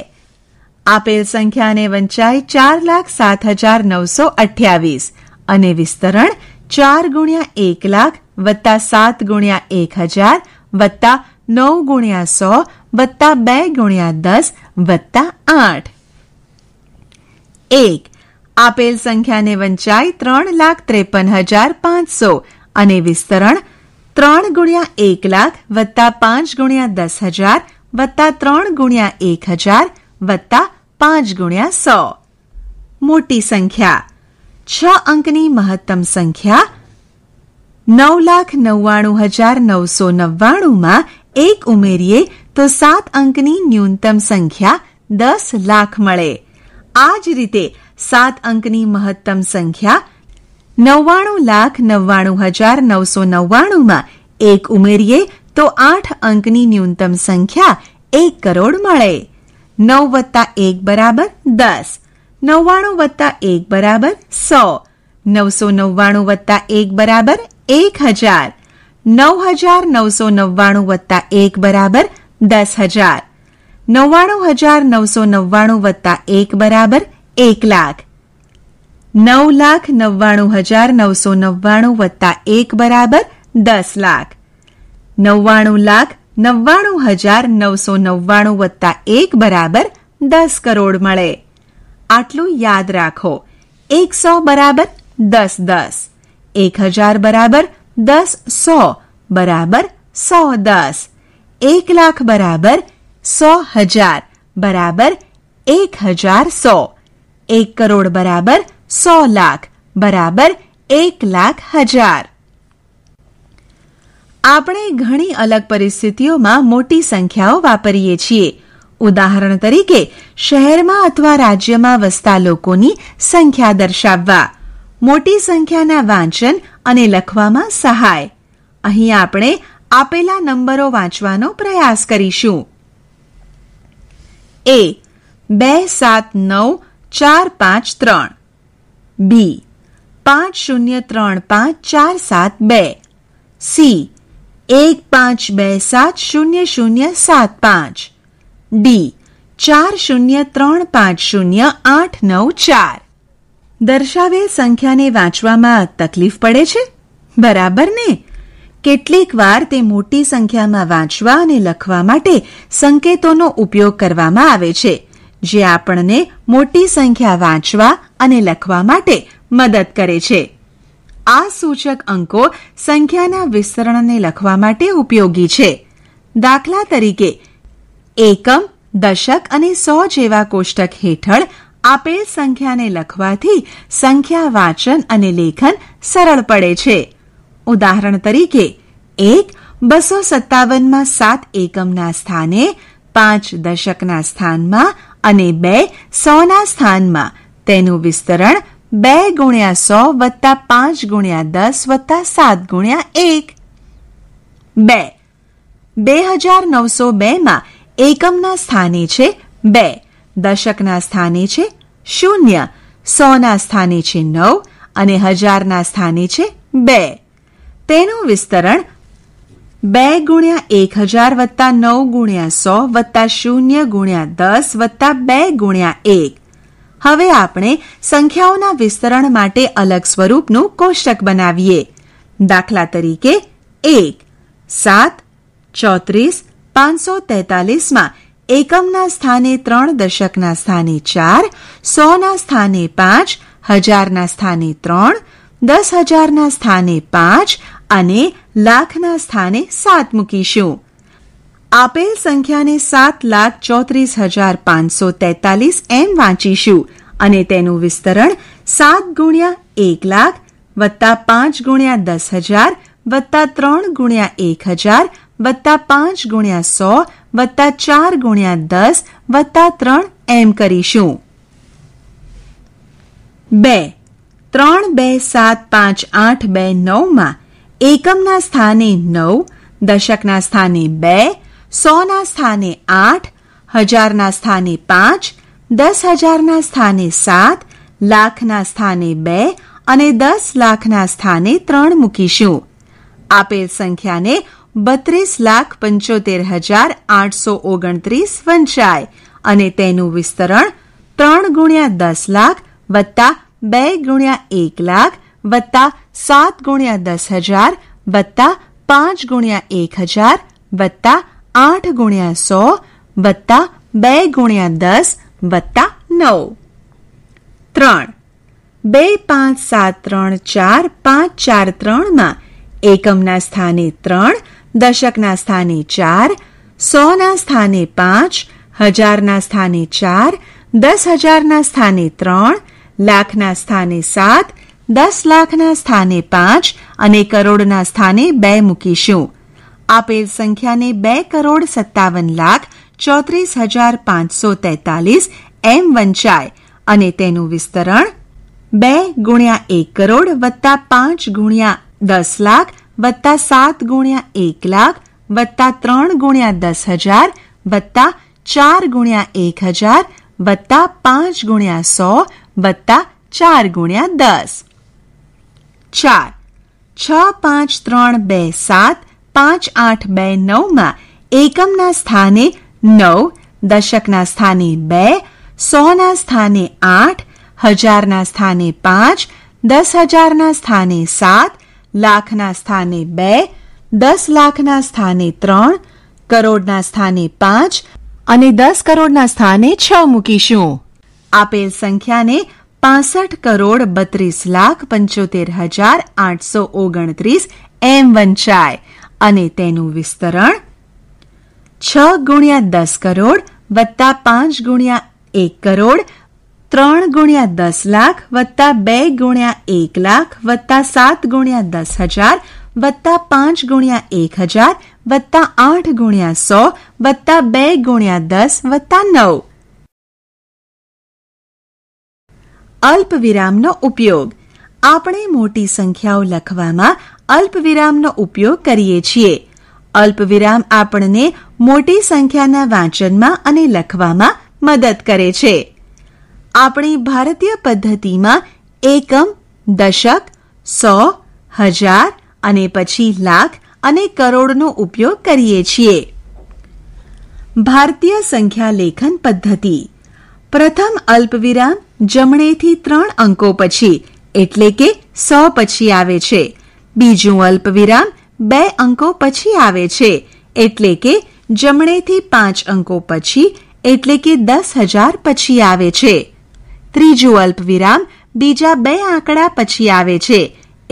આપેલ સંખ્યાને વંચાય ચાર લાખ સાત હજાર નવસો અઠ્યાવીસ અને વિસ્તરણ ચાર ગુણ્યા એક લાખ વત્તા સાત ગુણ્યા એક હજાર વત્તા નવ ગુણ્યા સો વત્તા બે ગુણ્યા દસ વત્તા આઠ એક આપેલ સંખ્યાને વંચાય ત્રણ લાખ ત્રેપન હજાર પાંચસો અને વિસ્તરણ ત્રણ ગુણ્યા એક લાખ વત્તા પાંચ ગુણ્યા દસ હજાર વત્તા ત્રણ ગુણ્યા એક હજાર વત્તા પાંચ ગુણ્યા સો મોટી સંખ્યા છ અંકની મહત્તમ સંખ્યા નવ લાખ નવ્વાણું હજાર નવસો નવ્વાણુંમાં એક ઉમેરીએ તો સાત અંકની ન્યૂનતમ સંખ્યા દસ લાખ મળે આ જ રીતે સાત અંકની મહત્તમ સંખ્યા નવ્વાણું લાખ નવ્વાણું હજાર નવસો નવ્વાણુંમાં એક ઉમેરીએ તો આઠ અંકની ન્યૂનતમ સંખ્યા એક કરોડ મળે નવ વત્તા એક બરાબર દસ નવ્વાણું વત્તા એક બરાબર સો નવસો નવ્વાણું વત્તા એક બરાબર એક હજાર નવ હજાર નવસો નવ્વાણું વત્તા એક બરાબર દસ હજાર નવ્વાણું હજાર નવસો નવ્વાણું વત્તા એક બરાબર એક લાખ નવ લાખ નવ્વાણું હજાર નવસો નવ્વાણું વત્તા એક બરાબર દસ લાખ નવ્વાણું લાખ નવ્વાણું હજાર નવસો નવ્વાણું વત્તા એક બરાબર દસ કરોડ મળે આટલું યાદ રાખો એકસો બરાબર દસ દસ એક હજાર બરાબર દસ સો બરાબર સો દસ એક લાખ બરાબર સો હજાર બરાબર એક હજાર સો એક કરોડ બરાબર સો લાખ બરાબર એક લાખ હજાર આપણે ઘણી અલગ પરિસ્થિતિઓમાં મોટી સંખ્યાઓ વાપરીએ છીએ ઉદાહરણ તરીકે શહેરમાં અથવા રાજ્યમાં વસતા લોકોની સંખ્યા દર્શાવવા મોટી સંખ્યાના વાંચન અને લખવામાં સહાય અહીં આપણે આપેલા નંબરો વાંચવાનો પ્રયાસ કરીશું એ બે સાત નવ ચાર પાંચ ત્રણ બી પાંચ શૂન્ય ત્રણ પાંચ ચાર સાત બે સી એક પાંચ બે સાત શૂન્ય શૂન્ય સાત પાંચ ડી ચાર શૂન્ય ત્રણ પાંચ શૂન્ય આઠ નવ ચાર દર્શાવેલ સંખ્યાને વાંચવામાં તકલીફ પડે છે બરાબર ને કેટલીક વાર તે મોટી સંખ્યામાં વાંચવા અને લખવા માટે સંકેતોનો ઉપયોગ કરવામાં આવે છે જે આપણને મોટી સંખ્યા વાંચવા અને લખવા માટે મદદ કરે છે આ સૂચક અંકો સંખ્યાના વિસ્તરણને લખવા માટે ઉપયોગી છે દાખલા તરીકે એકમ દશક અને સો જેવા કોષ્ટક હેઠળ આપેલ સંખ્યાને લખવાથી સંખ્યા વાંચન અને લેખન સરળ પડે છે ઉદાહરણ તરીકે એક બસો સત્તાવનમાં સાત એકમના સ્થાને પાંચ દશકના સ્થાનમાં અને બે સોના સ્થાનમાં તેનું વિસ્તરણ બે ગુણ્યા સો વત્તા પાંચ ગુણ્યા દસ વત્તા સાત ગુણ્યા એક બે બે હજાર નવસો બેમાં એકમના સ્થાને છે બે દશકના સ્થાને છે શૂન્ય સોના સ્થાને છે નવ અને હજારના સ્થાને છે બે તેનું વિસ્તરણ બે ગુણ્યા એક હજાર વત્તા નવ ગુણ્યા સો વત્તા શૂન્ય ગુણ્યા દસ વત્તા બે ગુણ્યા એક હવે આપણે સંખ્યાઓના વિસ્તરણ માટે અલગ સ્વરૂપનું કોષ્ટક બનાવીએ દાખલા તરીકે એક સાત ચોત્રીસ પાંચસો તેતાલીસમાં એકમના સ્થાને ત્રણ દશકના સ્થાને ચાર સોના સ્થાને પાંચ હજારના સ્થાને ત્રણ દસ હજારના સ્થાને પાંચ અને લાખના સ્થાને સાત મૂકીશું આપેલ સંખ્યાને સાત લાખ ચોત્રીસ હજાર પાંચસો તેતાલીસ એમ વાંચીશું અને તેનું વિસ્તરણ સાત ગુણ્યા એક લાખ વત્તા પાંચ ગુણ્યા દસ હજાર વત્તા ત્રણ ગુણ્યા એક હજાર વત્તા પાંચ ગુણ્યા સો વત્તા ચાર ગુણ્યા દસ વત્તા ત્રણ એમ કરીશું બે ત્રણ બે સાત પાંચ આઠ બે નવમાં એકમના સ્થાને નવ દશકના સ્થાને બે સોના સ્થાને આઠ હજારના સ્થાને પાંચ દસ હજારના સ્થાને સાત લાખના સ્થાને બે અને દસ લાખના સ્થાને ત્રણ મૂકીશું આપેલ સંખ્યાને બત્રીસ લાખ પંચોતેર હજાર આઠસો ઓગણત્રીસ વંચાય અને તેનું વિસ્તરણ ત્રણ ગુણ્યા દસ લાખ વત્તા બે ગુણ્યા એક લાખ વત્તા સાત ગુણ્યા દસ હજાર વત્તા પાંચ ગુણ્યા એક હજાર વત્તા આઠ ગુણ્યા સો વત્તા બે ગુણ્યા દસ વત્તા નવ ત્રણ બે પાંચ સાત ત્રણ ચાર પાંચ ચાર ત્રણમાં એકમના સ્થાને ત્રણ દશકના સ્થાને ચાર સોના સ્થાને પાંચ હજારના સ્થાને ચાર દસ હજારના સ્થાને ત્રણ લાખના સ્થાને સાત દસ લાખના સ્થાને પાંચ અને કરોડના સ્થાને બે મૂકીશું આપેલ સંખ્યાને બે કરોડ સત્તાવન લાખ ચોત્રીસ હજાર પાંચસો તેતાલીસ એમ વંચાય અને તેનું વિસ્તરણ બે ગુણ્યા એક કરોડ વત્તા પાંચ ગુણ્યા દસ લાખ વત્તા સાત ગુણ્યા એક લાખ વત્તા ત્રણ ગુણ્યા દસ હજાર વત્તા ચાર ગુણ્યા એક હજાર વત્તા પાંચ ગુણ્યા સો વત્તા ચાર ગુણ્યા દસ ચાર છ પાંચ ત્રણ બે સાત પાંચ આઠ બે નવમાં એકમના સ્થાને નવ દશકના સ્થાને બે સોના સ્થાને આઠ હજારના સ્થાને પાંચ દસ હજારના સ્થાને સાત લાખના સ્થાને બે દસ લાખના સ્થાને ત્રણ કરોડના સ્થાને પાંચ અને દસ કરોડના સ્થાને છ મૂકીશું આપેલ સંખ્યાને પાસઠ કરોડ બત્રીસ લાખ પંચોતેર હજાર આઠસો ઓગણત્રીસ એમ વંચાય અને તેનું વિસ્તરણ છ ગુણ્યા દસ કરોડ વત્તા પાંચ ગુણ્યા એક કરોડ ત્રણ ગુણ્યા દસ લાખ વત્તા બે ગુણ્યા એક લાખ વત્તા સાત ગુણ્યા દસ હજાર વત્તા પાંચ ગુણ્યા એક હજાર વત્તા આઠ ગુણ્યા સો વત્તા બે ગુણ્યા દસ વત્તા નવ અલ્પવિરામનો ઉપયોગ આપણે મોટી સંખ્યાઓ લખવામાં અલ્પવિરામનો ઉપયોગ કરીએ છીએ અલ્પવિરામ આપણને મોટી સંખ્યાના વાંચનમાં અને લખવામાં મદદ કરે છે આપણી ભારતીય પદ્ધતિમાં એકમ દશક સો હજાર અને પછી લાખ અને કરોડનો ઉપયોગ કરીએ છીએ ભારતીય સંખ્યા લેખન પદ્ધતિ પ્રથમ અલ્પવિરામ જમણેથી ત્રણ અંકો પછી એટલે કે સો પછી આવે છે બીજું અલ્પવિરામ બે અંકો પછી આવે છે એટલે કે જમણેથી પાંચ અંકો પછી એટલે કે દસ હજાર પછી આવે છે ત્રીજું અલ્પવિરામ બીજા બે આંકડા પછી આવે છે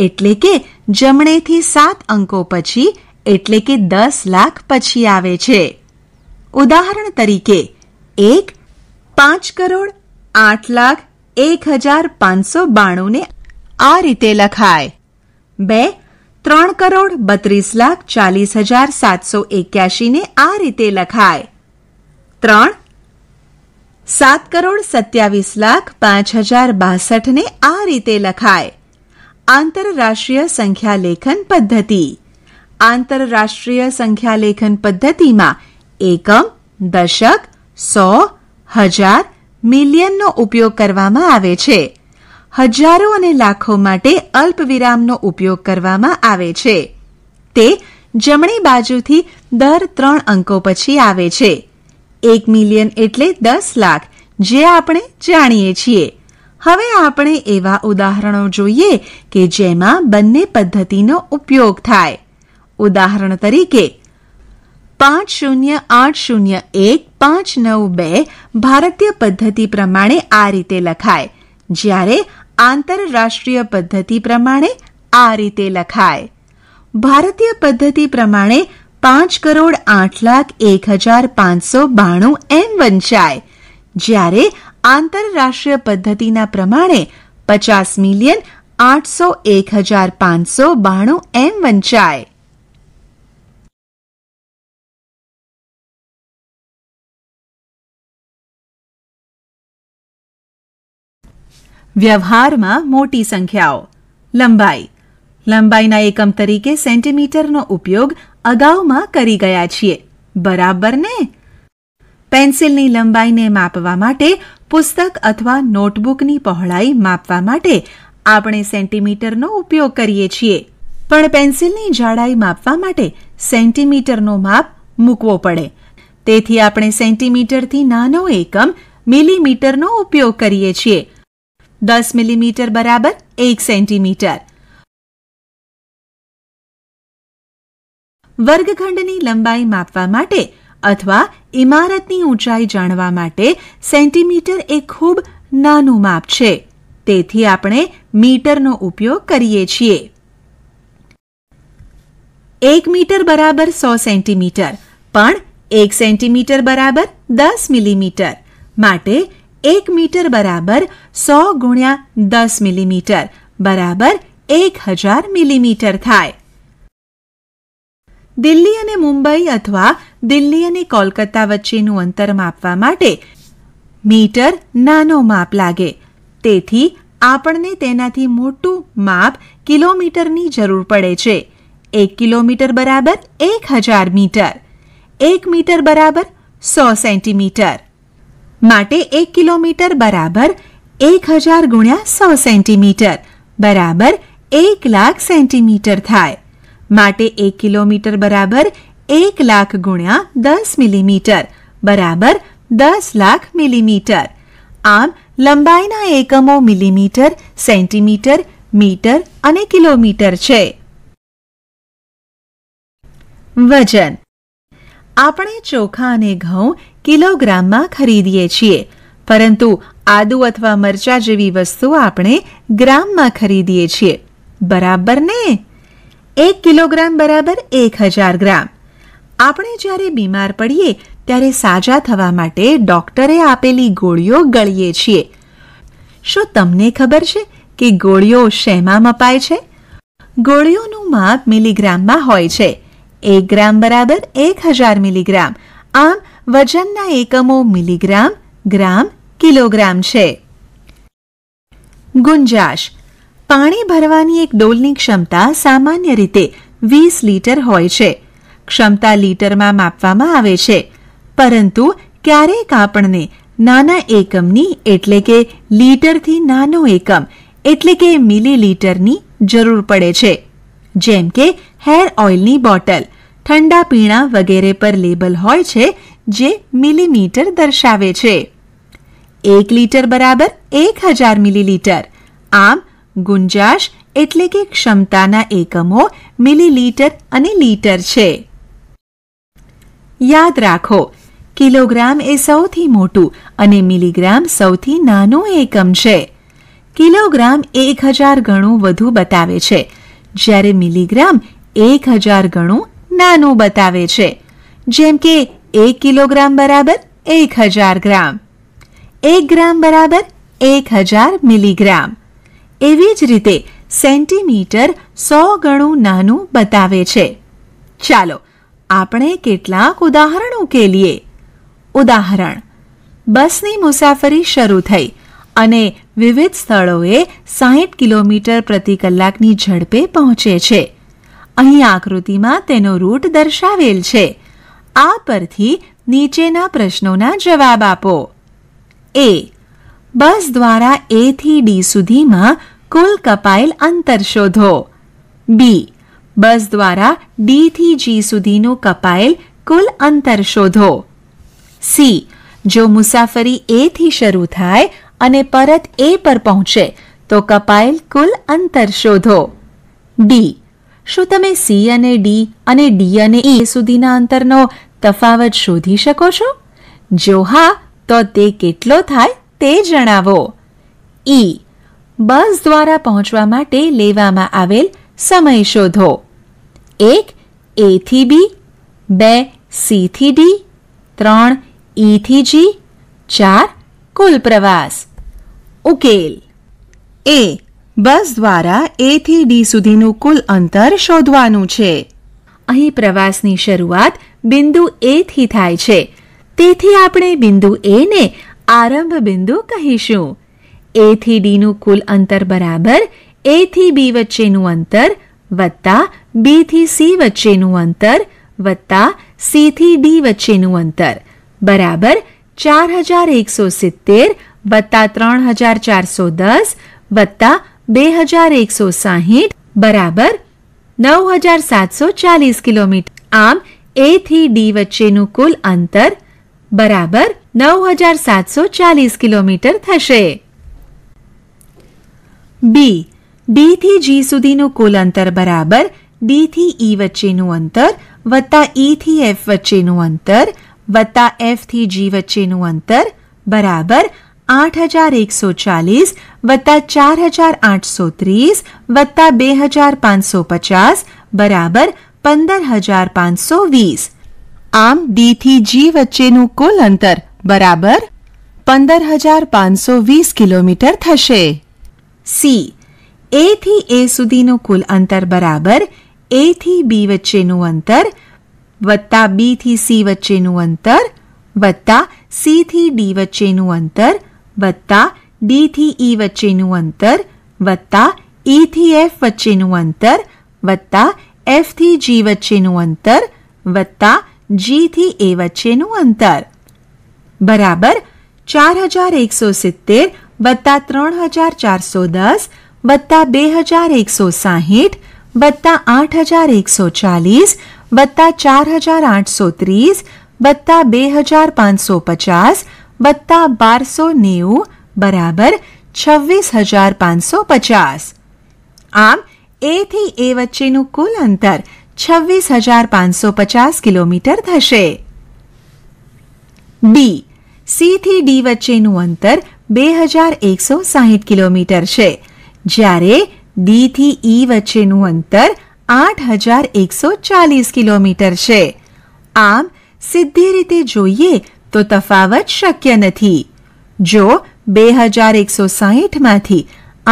એટલે કે જમણેથી સાત અંકો પછી એટલે કે દસ લાખ પછી આવે છે ઉદાહરણ તરીકે એક પાંચ કરોડ આઠ લાખ એક હજાર પાંચસો બાણુંને આ રીતે લખાય બે ત્રણ કરોડ બત્રીસ લાખ ચાલીસ હજાર સાતસો એક્યાશીને આ રીતે લખાય ત્રણ સાત કરોડ સત્યાવીસ લાખ પાંચ હજાર બાસઠને આ રીતે લખાય આંતરરાષ્ટ્રીય સંખ્યાલેખન પદ્ધતિ આંતરરાષ્ટ્રીય સંખ્યાલેખન પદ્ધતિમાં એકમ દશક સો હજાર મિલિયનનો ઉપયોગ કરવામાં આવે છે હજારો અને લાખો માટે અલ્પ વિરામનો ઉપયોગ કરવામાં આવે છે તે જમણી બાજુથી દર ત્રણ અંકો પછી આવે છે એક મિલિયન એટલે દસ લાખ જે આપણે જાણીએ છીએ હવે આપણે એવા ઉદાહરણો જોઈએ કે જેમાં બંને પદ્ધતિનો ઉપયોગ થાય ઉદાહરણ તરીકે પાંચ શૂન્ય આઠ શૂન્ય એક પાંચ નવ બે ભારતીય પદ્ધતિ પ્રમાણે આ રીતે લખાય જ્યારે આંતરરાષ્ટ્રીય પદ્ધતિ પ્રમાણે આ રીતે લખાય ભારતીય પદ્ધતિ પ્રમાણે પાંચ કરોડ આઠ લાખ એક હજાર પાંચસો બાણું એમ વંચાય જ્યારે આંતરરાષ્ટ્રીય પદ્ધતિના પ્રમાણે પચાસ મિલિયન આઠસો એક હજાર પાંચસો બાણું એમ વંચાય વ્યવહારમાં મોટી સંખ્યાઓ લંબાઈ લંબાઈના એકમ તરીકે સેન્ટીમીટરનો ઉપયોગ અગાઉમાં કરી ગયા છીએ બરાબર ને પેન્સિલની લંબાઈને માપવા માટે પુસ્તક અથવા નોટબુકની પહોળાઈ માપવા માટે આપણે સેન્ટીમીટરનો ઉપયોગ કરીએ છીએ પણ પેન્સિલની જાડાઈ માપવા માટે સેન્ટીમીટરનો માપ મૂકવો પડે તેથી આપણે સેન્ટીમીટરથી નાનો એકમ મિલીમીટરનો ઉપયોગ કરીએ છીએ દસ મિલીમીટર બરાબર એક સેન્ટીમીટર વર્ગખંડની લંબાઈ માપવા માટે અથવા ઇમારતની ઊંચાઈ જાણવા માટે સેન્ટીમીટર એ ખૂબ નાનું માપ છે તેથી આપણે મીટરનો ઉપયોગ કરીએ છીએ એક મીટર બરાબર સો સેન્ટીમીટર પણ એક સેન્ટીમીટર બરાબર દસ મિલીમીટર માટે એક મીટર બરાબર સો ગુણ્યા દસ મિલીમીટર બરાબર એક હજાર મિલીમીટર થાય દિલ્હી અને મુંબઈ અથવા દિલ્હી અને કોલકાતા વચ્ચેનું અંતર માપવા માટે મીટર નાનો માપ લાગે તેથી આપણને તેનાથી મોટું માપ કિલોમીટરની જરૂર પડે છે એક કિલોમીટર બરાબર એક હજાર મીટર એક મીટર બરાબર સો સેન્ટીમીટર માટે એક કિલોમીટર બરાબર એક હજાર ગુણ્યા સો સેન્ટીમીટર બરાબર એક લાખ સેન્ટીમીટર થાય માટે એક કિલોમીટર બરાબર એક લાખ ગુણ્યા દસ મિલીમીટર બરાબર દસ લાખ મિલીમીટર આમ લંબાઈના એકમો મિલીમીટર સેન્ટીમીટર મીટર અને કિલોમીટર છે વજન આપણે ચોખા અને ઘઉં કિલોગ્રામમાં ખરીદીએ છીએ પરંતુ આદુ અથવા મરચા જેવી વસ્તુ આપણે ગ્રામમાં ખરીદીએ છીએ બરાબર ને એક કિલોગ્રામ બરાબર એક હજાર ગ્રામ આપણે જ્યારે બીમાર પડીએ ત્યારે સાજા થવા માટે ડૉક્ટરે આપેલી ગોળીઓ ગળીએ છીએ શું તમને ખબર છે કે ગોળીઓ શેમાં મપાય છે ગોળીઓનું માપ મિલીગ્રામમાં હોય છે એક ગ્રામ બરાબર એક હજાર મિલીગ્રામ આમ વજનના એકમો મિલીગ્રામ ગ્રામ કિલોગ્રામ છે ગુંજાશ પાણી ભરવાની એક ડોલની ક્ષમતા સામાન્ય રીતે વીસ લીટર હોય છે ક્ષમતા લીટરમાં માપવામાં આવે છે પરંતુ ક્યારેક આપણને નાના એકમની એટલે કે લીટરથી નાનો એકમ એટલે કે મિલીલીટરની જરૂર પડે છે જેમ કે હેર ઓઇલની બોટલ ઠંડા પીણા વગેરે પર લેબલ હોય છે જે મિલીમીટર દર્શાવે છે એક લીટર બરાબર એક હજાર મિલીલીટર આમ ગુંજાશ એટલે કે ક્ષમતાના એકમો મિલીલીટર અને લીટર છે યાદ રાખો કિલોગ્રામ એ સૌથી મોટું અને મિલીગ્રામ સૌથી નાનું એકમ છે કિલોગ્રામ એક હજાર ગણું વધુ બતાવે છે જ્યારે મિલીગ્રામ એક હજાર ગણું નાનું બતાવે છે જેમ કે એક કિલોગ્રામ બરાબર એક હજાર ગ્રામ એક ગ્રામ બરાબર એક હજાર મિલીગ્રામ એવી જ રીતે સેન્ટીમીટર સો ગણું નાનું બતાવે છે ચાલો આપણે કેટલાક ઉદાહરણો ઉકેલીએ ઉદાહરણ બસની મુસાફરી શરૂ થઈ અને વિવિધ સ્થળોએ સાહીઠ કિલોમીટર પ્રતિ કલાકની ઝડપે પહોંચે છે અહીં આકૃતિમાં તેનો રૂટ દર્શાવેલ છે આ પરથી નીચેના પ્રશ્નોના જવાબ આપો એ બસ દ્વારા એથી ડી સુધીમાં કુલ કપાયેલ અંતર શોધો બી બસ દ્વારા ડી થી જી સુધીનું કપાયેલ કુલ અંતર શોધો સી જો મુસાફરી એ થી શરૂ થાય અને પરત એ પર પહોંચે તો કપાયેલ કુલ અંતર શોધો ડી શું તમે સી અને ડી અને ડી અને ઈ e સુધીના અંતરનો તફાવત શોધી શકો છો જો હા તો તે કેટલો થાય તે જણાવો ઈ e. બસ દ્વારા પહોંચવા માટે લેવામાં આવેલ સમય શોધો એક એથી બી બે સી થી ડી ત્રણ ઈથી e જી ચાર કુલ પ્રવાસ ઉકેલ એ બસ દ્વારા એથી ડી સુધીનું કુલ અંતર શોધવાનું છે અહીં પ્રવાસની શરૂઆત બિંદુ એથી થાય છે તેથી આપણે બિંદુ એને આરંભ બિંદુ કહીશું A થી D નું કુલ અંતર બરાબર A થી B વચ્ચેનું અંતર + B થી C વચ્ચેનું અંતર + C થી D વચ્ચેનું અંતર = 4170 + 3410 + 2160 = 9740 કિલોમીટર આમ A થી D વચ્ચેનું કુલ અંતર = 9740 કિલોમીટર થશે b b થી g સુધીનો કુલ અંતર બરાબર b થી e વચ્ચેનો અંતર + e થી f વચ્ચેનો અંતર + f થી g વચ્ચેનો અંતર = 8140 + 4830 + 2550 = 15520 આમ b થી g વચ્ચેનો કુલ અંતર બરાબર 15520 કિલોમીટર થશે સી એથી એ સુધીનું કુલ અંતર બરાબર એથી બી વચ્ચેનું અંતર વત્તા બીથી સી વચ્ચેનું અંતર વત્તા સીથી ડી વચ્ચેનું અંતર વત્તા ડીથી ઈ e વચ્ચેનું અંતર વત્તા ઈથી e એફ વચ્ચેનું અંતર વત્તા એફથી જી વચ્ચેનું અંતર વત્તા જીથી એ વચ્ચેનું અંતર બરાબર ચાર હજાર એકસો સિત્તેર વત્તા ત્રણ હજાર ચારસો દસ વત્તા બે હજાર એકસો સાહીઠ વત્તા આઠ હજાર એકસો ચાલીસ વત્તા ચાર હજાર આઠસો ત્રીસ વત્તા બે હજાર પાંચસો પચાસ વત્તા બારસો નેવું બરાબર છવ્વીસ હજાર પાંચસો પચાસ આમ એથી એ વચ્ચેનું કુલ અંતર છવ્વીસ હજાર પાંચસો પચાસ કિલોમીટર થશે બી થી ડી વચ્ચેનું અંતર બે હજાર એકસો સાહીઠ કિલોમીટર છે જ્યારે ડી થી ઈ વચ્ચેનું અંતર આઠ હજાર એકસો ચાલીસ કિલોમીટર છે આમ સીધી રીતે જોઈએ તો તફાવત શક્ય નથી જો બે હજાર એકસો સાહીઠમાંથી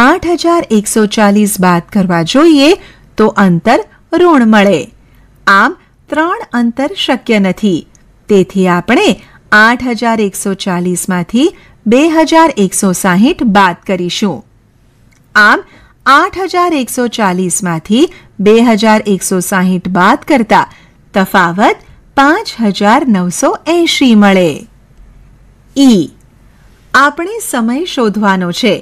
આઠ હજાર એકસો ચાલીસ બાદ કરવા જોઈએ તો અંતર ઋણ મળે આમ ત્રણ અંતર શક્ય નથી તેથી આપણે આઠ હજાર એકસો ચાલીસમાંથી બે હજાર એકસો સાહીઠ બાદ કરીશું આમ આઠ હજાર એકસો ચાલીસમાંથી બે હજાર એકસો સાહીઠ બાદ કરતા તફાવત પાંચ હજાર નવસો એંશી મળે ઈ આપણે સમય શોધવાનો છે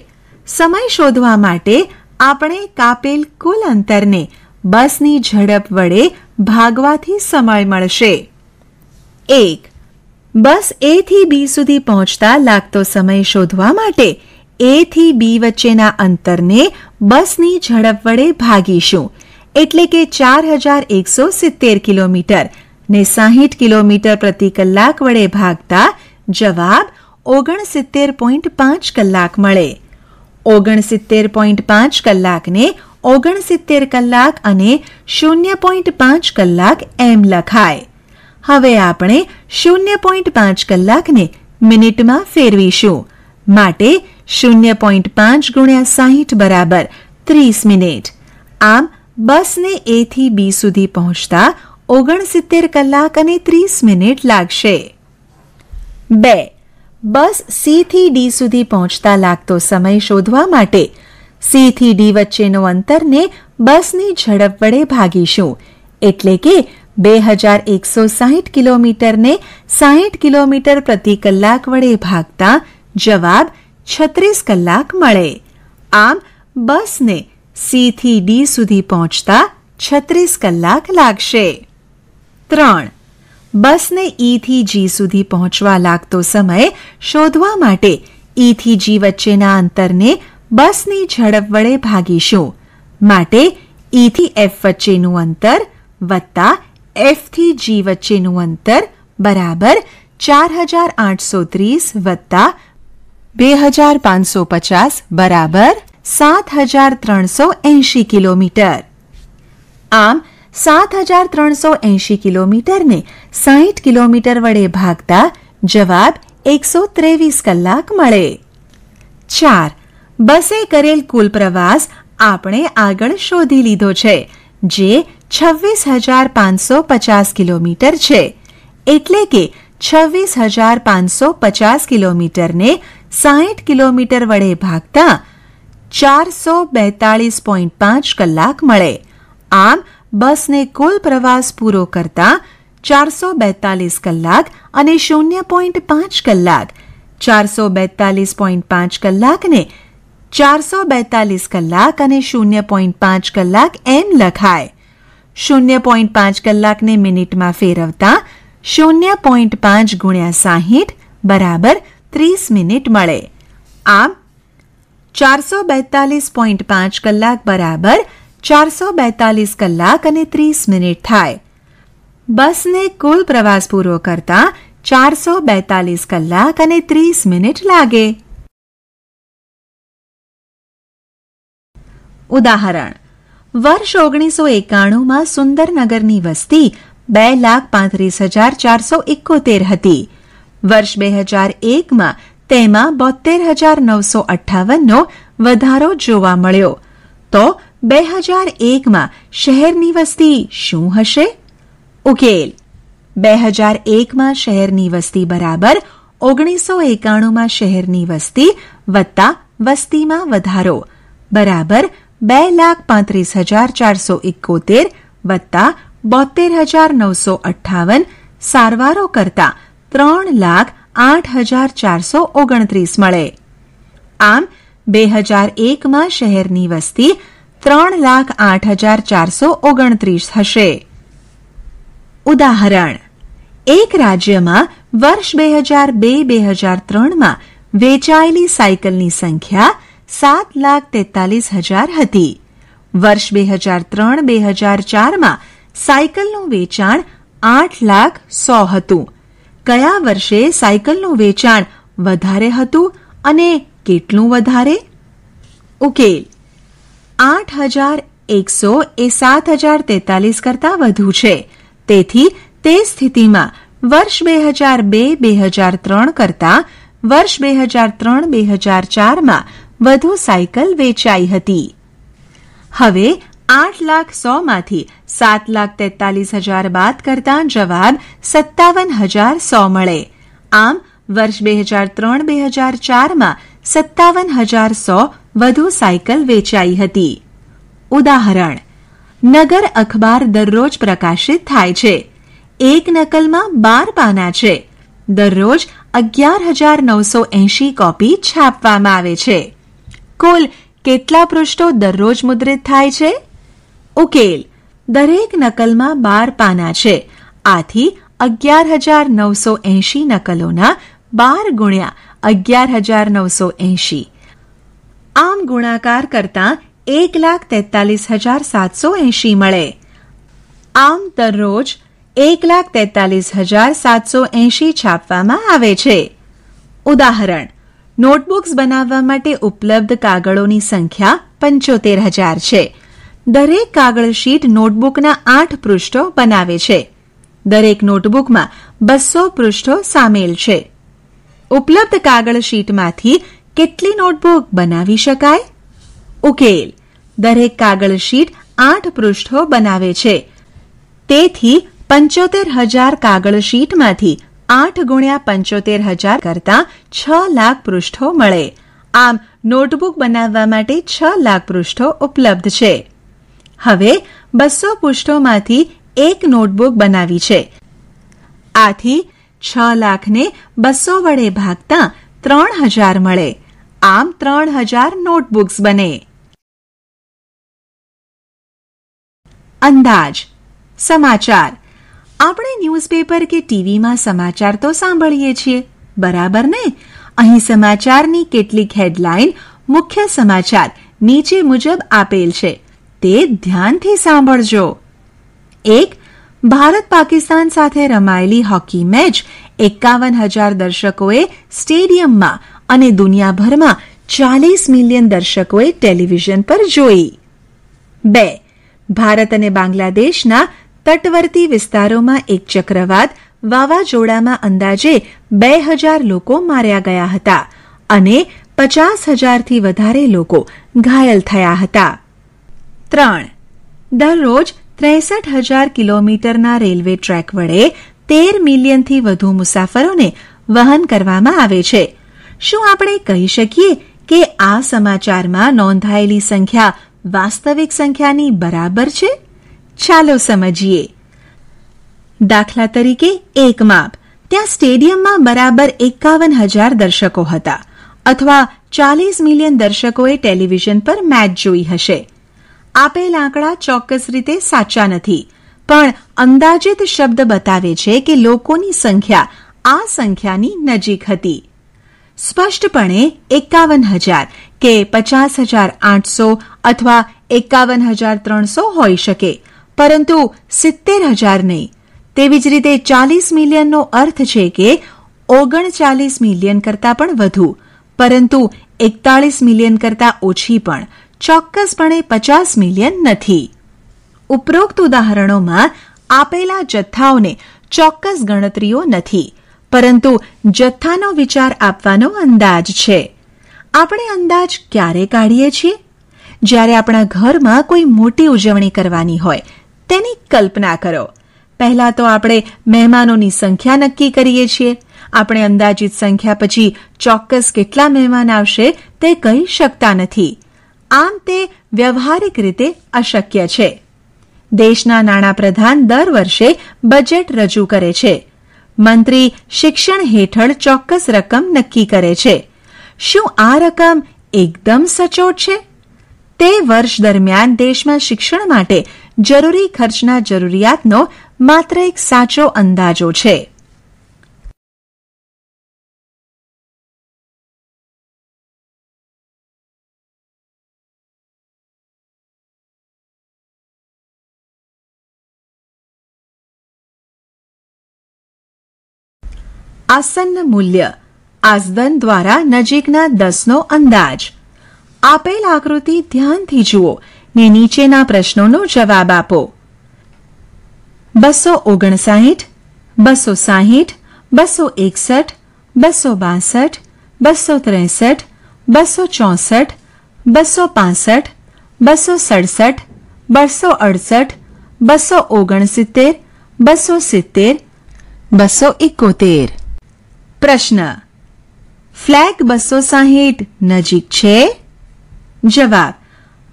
સમય શોધવા માટે આપણે કાપેલ કુલ અંતરને બસની ઝડપ વડે ભાગવાથી સમય મળશે એક બસ એ થી બી સુધી પહોંચતા લાગતો સમય શોધવા માટે એ થી બી વચ્ચેના અંતરને બસની ઝડપ વડે ભાગીશું એટલે કે ચાર હજાર એકસો સિત્તેર કિલોમીટર ને સાહીઠ કિલોમીટર પ્રતિ કલાક વડે ભાગતા જવાબ ઓગણસિત્તેર પોઈન્ટ પાંચ કલાક મળે ઓગણસિત્તેર પોઈન્ટ પાંચ કલાકને ઓગણસિત્તેર કલાક અને શૂન્ય પોઈન્ટ પાંચ કલાક એમ લખાય હવે આપણે શૂન્ય પોઈન્ટ પાંચ કલાકને મિનિટમાં ફેરવીશું માટે શૂન્ય પોઈન્ટ પાંચ ગુણ્યા સાહીઠ બરાબર ત્રીસ મિનિટ આમ બસને એથી બી સુધી પહોંચતા ઓગણસિત્તેર કલાક અને ત્રીસ મિનિટ લાગશે બે બસ સીથી ડી સુધી પહોંચતા લાગતો સમય શોધવા માટે સી થી ડી વચ્ચેનો અંતરને બસની ઝડપ વડે ભાગીશું એટલે કે બે હજાર એકસો સાહીઠ કિલોમીટરને સાહીઠ કિલોમીટર પ્રતિ કલાક વડે ભાગતા જવાબ છત્રીસ કલાક મળે આમ બસને સીથી ડી સુધી પહોંચતા છત્રીસ કલાક લાગશે ત્રણ બસને ઈથી e જી સુધી પહોંચવા લાગતો સમય શોધવા માટે ઈથી e જી વચ્ચેના અંતરને બસની ઝડપ વડે ભાગીશું માટે ઈથી e એફ વચ્ચેનું અંતર વત્તા એફથી જી વચ્ચેનું અંતર બરાબર ચાર હજાર આઠસો ત્રીસ વત્તા બે હજાર પાંચસો પચાસ બરાબર સાત હજાર ત્રણસો એંશી કિલોમીટર આમ સાત હજાર ત્રણસો એંશી કિલોમીટરને સાહીઠ કિલોમીટર વડે ભાગતા જવાબ એકસો ત્રેવીસ કલાક મળે ચાર બસે કરેલ કુલ પ્રવાસ આપણે આગળ શોધી લીધો છે જે છવ્વીસ હજાર પાંચસો પચાસ કિલોમીટર છે એટલે કે છવ્વીસ હજાર પાંચસો પચાસ કિલોમીટરને સાહીઠ કિલોમીટર વડે ભાગતા ચારસો બેતાળીસ પોઈન્ટ પાંચ કલાક મળે આમ બસને કુલ પ્રવાસ પૂરો કરતાં ચારસો બેતાલીસ કલાક અને શૂન્ય પોઈન્ટ પાંચ કલાક ચારસો બેતાલીસ પોઈન્ટ પાંચ કલાકને ચારસો બેતાલીસ કલાક અને શૂન્ય પોઈન્ટ પાંચ કલાક એમ લખાય શૂન્ય પોઈન્ટ પાંચ કલાકને મિનિટમાં ફેરવતા શૂન્ય પોઈન્ટ પાંચ ગુણ્યા સાહીઠ બરાબર ત્રીસ મિનિટ મળે આમ ચારસો બેતાલીસ પોઈન્ટ પાંચ કલાક બરાબર ચારસો બેતાલીસ કલાક અને ત્રીસ મિનિટ થાય બસને કુલ પ્રવાસ પૂરો કરતા ચારસો બેતાલીસ કલાક અને ત્રીસ મિનિટ લાગે ઉદાહરણ વર્ષ ઓગણીસો એકાણુંમાં સુંદરનગરની વસ્તી બે લાખ પાંત્રીસ હજાર ચારસો એકોતેર હતી વર્ષ બે હજાર એકમાં તેમાં બોતેર હજાર નવસો અઠ્ઠાવનનો વધારો જોવા મળ્યો તો બે હજાર એકમાં શહેરની વસ્તી શું હશે ઉકેલ બે હજાર એકમાં શહેરની વસ્તી બરાબર ઓગણીસો એકાણુંમાં શહેરની વસ્તી વત્તા વસ્તીમાં વધારો બરાબર બે લાખ પાંત્રીસ હજાર ચારસો એકોતેર વત્તા બોતેર હજાર નવસો અઠ્ઠાવન સારવારો કરતા ત્રણ લાખ આઠ હજાર ચારસો ઓગણત્રીસ મળે આમ બે હજાર એકમાં શહેરની વસ્તી ત્રણ લાખ આઠ હજાર ચારસો ઓગણત્રીસ હશે ઉદાહરણ એક રાજ્યમાં વર્ષ બે હજાર બે બે હજાર ત્રણમાં વેચાયેલી સાયકલની સંખ્યા સાત લાખ તેતાલીસ હજાર હતી વર્ષ બે હજાર ત્રણ બે હજાર ચારમાં સાયકલનું વેચાણ આઠ લાખ સો હતું કયા વર્ષે સાયકલનું વેચાણ વધારે હતું અને કેટલું વધારે ઉકેલ આઠ હજાર એકસો એ સાત હજાર તેતાલીસ કરતાં વધુ છે તેથી તે સ્થિતિમાં વર્ષ બે હજાર બે બે હજાર ત્રણ કરતાં વર્ષ બે હજાર ત્રણ બે હજાર ચારમાં વધુ સાયકલ વેચાઈ હતી હવે આઠ લાખ સોમાંથી સાત લાખ તેતાલીસ હજાર બાદ કરતા જવાબ સત્તાવન હજાર સો મળે આમ વર્ષ બે હજાર ત્રણ બે હજાર ચારમાં સત્તાવન હજાર સો વધુ સાયકલ વેચાઈ હતી ઉદાહરણ નગર અખબાર દરરોજ પ્રકાશિત થાય છે એક નકલમાં બાર પાના છે દરરોજ અગિયાર હજાર નવસો એંશી કોપી છાપવામાં આવે છે કુલ કેટલા પૃષ્ઠો દરરોજ મુદ્રિત થાય છે ઉકેલ દરેક નકલમાં બાર પાના છે આથી અગિયાર હજાર નવસો એંશી નકલોના બાર ગુણ્યા અગિયાર હજાર નવસો એંશી આમ ગુણાકાર કરતાં એક લાખ તેતાલીસ હજાર સાતસો એંશી મળે આમ દરરોજ એક લાખ તેતાલીસ હજાર સાતસો એંશી છાપવામાં આવે છે ઉદાહરણ નોટબુક્સ બનાવવા માટે ઉપલબ્ધ કાગળોની સંખ્યા પંચોતેર હજાર છે દરેક કાગળ શીટ નોટબુકના આઠ પૃષ્ઠો બનાવે છે દરેક નોટબુકમાં બસો પૃષ્ઠો સામેલ છે ઉપલબ્ધ કાગળ શીટમાંથી કેટલી નોટબુક બનાવી શકાય ઉકેલ દરેક કાગળ શીટ આઠ પૃષ્ઠો બનાવે છે તેથી પંચોતેર હજાર કાગળ શીટમાંથી આઠ ગુણ્યા પંચોતેર હજાર કરતાં છ લાખ પૃષ્ઠો મળે આમ નોટબુક બનાવવા માટે છ લાખ પૃષ્ઠો ઉપલબ્ધ છે હવે બસો પૃષ્ઠોમાંથી એક નોટબુક બનાવી છે આથી છ લાખને બસો વડે ભાગતા ત્રણ હજાર મળે આમ ત્રણ હજાર નોટબુક્સ બને અંદાજ સમાચાર આપણે ન્યૂઝપેપર કે ટીવીમાં સમાચાર તો સાંભળીએ છીએ બરાબર ને અહીં સમાચારની કેટલીક હેડલાઇન મુખ્ય સમાચાર નીચે મુજબ આપેલ છે તે ધ્યાનથી સાંભળજો એક ભારત પાકિસ્તાન સાથે રમાયેલી હોકી મેચ એકાવન હજાર દર્શકોએ સ્ટેડિયમમાં અને દુનિયાભરમાં ચાલીસ મિલિયન દર્શકોએ ટેલિવિઝન પર જોઈ બે ભારત અને બાંગ્લાદેશના તટવર્તી વિસ્તારોમાં એક ચક્રવાત વાવાઝોડામાં અંદાજે બે હજાર લોકો માર્યા ગયા હતા અને પચાસ હજારથી વધારે લોકો ઘાયલ થયા હતા ત્રણ દરરોજ ત્રેસઠ હજાર કિલોમીટરના રેલવે ટ્રેક વડે તેર મિલિયનથી વધુ મુસાફરોને વહન કરવામાં આવે છે શું આપણે કહી શકીએ કે આ સમાચારમાં નોંધાયેલી સંખ્યા વાસ્તવિક સંખ્યાની બરાબર છે ચાલો સમજીએ દાખલા તરીકે એક માપ ત્યાં સ્ટેડિયમમાં બરાબર એકાવન હજાર દર્શકો હતા અથવા ચાલીસ મિલિયન દર્શકોએ ટેલિવિઝન પર મેચ જોઈ હશે આપેલ આંકડા ચોક્કસ રીતે સાચા નથી પણ અંદાજિત શબ્દ બતાવે છે કે લોકોની સંખ્યા આ સંખ્યાની નજીક હતી સ્પષ્ટપણે એકાવન હજાર કે પચાસ હજાર આઠસો અથવા એકાવન હજાર ત્રણસો હોઈ શકે પરંતુ સિત્તેર હજાર નહીં તેવી જ રીતે ચાલીસ મિલિયનનો અર્થ છે કે ઓગણચાલીસ મિલિયન કરતાં પણ વધુ પરંતુ એકતાળીસ મિલિયન કરતાં ઓછી પણ ચોક્કસપણે પચાસ મિલિયન નથી ઉપરોક્ત ઉદાહરણોમાં આપેલા જથ્થાઓને ચોક્કસ ગણતરીઓ નથી પરંતુ જથ્થાનો વિચાર આપવાનો અંદાજ છે આપણે અંદાજ ક્યારે કાઢીએ છીએ જ્યારે આપણા ઘરમાં કોઈ મોટી ઉજવણી કરવાની હોય તેની કલ્પના કરો પહેલાં તો આપણે મહેમાનોની સંખ્યા નક્કી કરીએ છીએ આપણે અંદાજિત સંખ્યા પછી ચોક્કસ કેટલા મહેમાન આવશે તે કહી શકતા નથી આમ તે વ્યવહારિક રીતે અશક્ય છે દેશના નાણાં પ્રધાન દર વર્ષે બજેટ રજૂ કરે છે મંત્રી શિક્ષણ હેઠળ ચોક્કસ રકમ નક્કી કરે છે શું આ રકમ એકદમ સચોટ છે તે વર્ષ દરમિયાન દેશમાં શિક્ષણ માટે જરૂરી ખર્ચના જરૂરિયાતનો માત્ર એક સાચો અંદાજો છે આસન્ન મૂલ્ય આસદન દ્વારા નજીકના દસનો અંદાજ આપેલ આકૃતિ ધ્યાનથી જુઓ ને નીચેના પ્રશ્નોનો જવાબ આપો બસો ઓગણસાઠ બસો સાહીઠ બસો એકસઠ બસો બાસઠ બસો ત્રેસઠ બસો ચોસઠ બસો પાસઠ બસો સડસઠ બસો અડસઠ બસો ઓગણસિત્તેર બસો સિત્તેર બસો એકોતેર પ્રશ્ન ફ્લેગ બસો સાહીઠ નજીક છે જવાબ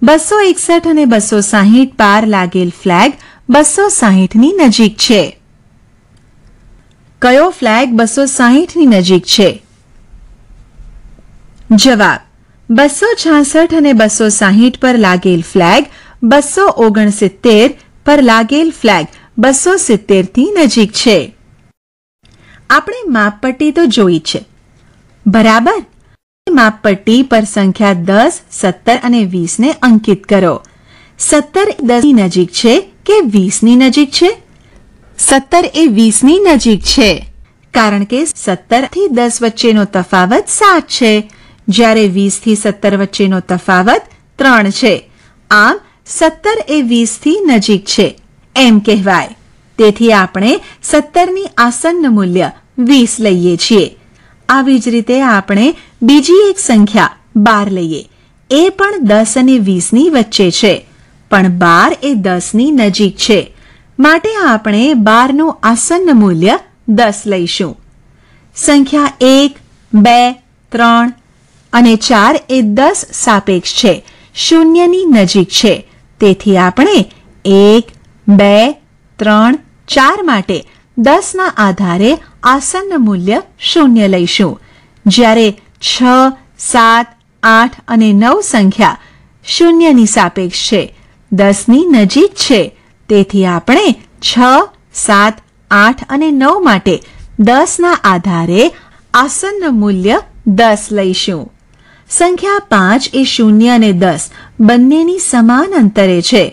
બસો એકસઠ અને બસો સાહીઠ પાર લાગેલ ફ્લેગ બસો સાહીઠની નજીક છે કયો ફ્લેગ બસો સાહીઠની નજીક છે જવાબ બસો છાસઠ અને બસો સાહીઠ પર લાગેલ ફ્લેગ બસો ઓગણસિત્તેર પર લાગેલ ફ્લેગ બસો સિત્તેરથી નજીક છે આપણે માપપટ્ટી તો જોઈ છે બરાબર માપપટ્ટી પર સંખ્યા દસ સત્તર અને વીસને અંકિત કરો સત્તર દસની નજીક છે કે વીસની નજીક છે સત્તર એ વીસની નજીક છે કારણ કે સત્તર થી દસ વચ્ચેનો તફાવત સાત છે જ્યારે વીસ થી સત્તર વચ્ચેનો તફાવત ત્રણ છે આમ સત્તર એ વીસથી નજીક છે એમ કહેવાય તેથી આપણે સત્તરની આસન્ન મૂલ્ય વીસ લઈએ છીએ આવી જ રીતે આપણે બીજી એક સંખ્યા બાર લઈએ એ પણ દસ અને વીસની વચ્ચે છે પણ બાર એ દસની નજીક છે માટે આપણે બારનું આસન્ન મૂલ્ય દસ લઈશું સંખ્યા એક બે ત્રણ અને ચાર એ દસ સાપેક્ષ છે શૂન્યની નજીક છે તેથી આપણે એક બે ત્રણ ચાર માટે દસના આધારે આસન મૂલ્ય શૂન્ય લઈશું જ્યારે છ સાત આઠ અને નવ સંખ્યા શૂન્યની સાપેક્ષ છે દસની નજીક છે તેથી આપણે છ સાત આઠ અને નવ માટે દસના આધારે આસન મૂલ્ય દસ લઈશું સંખ્યા પાંચ એ શૂન્ય અને દસ બંનેની સમાન અંતરે છે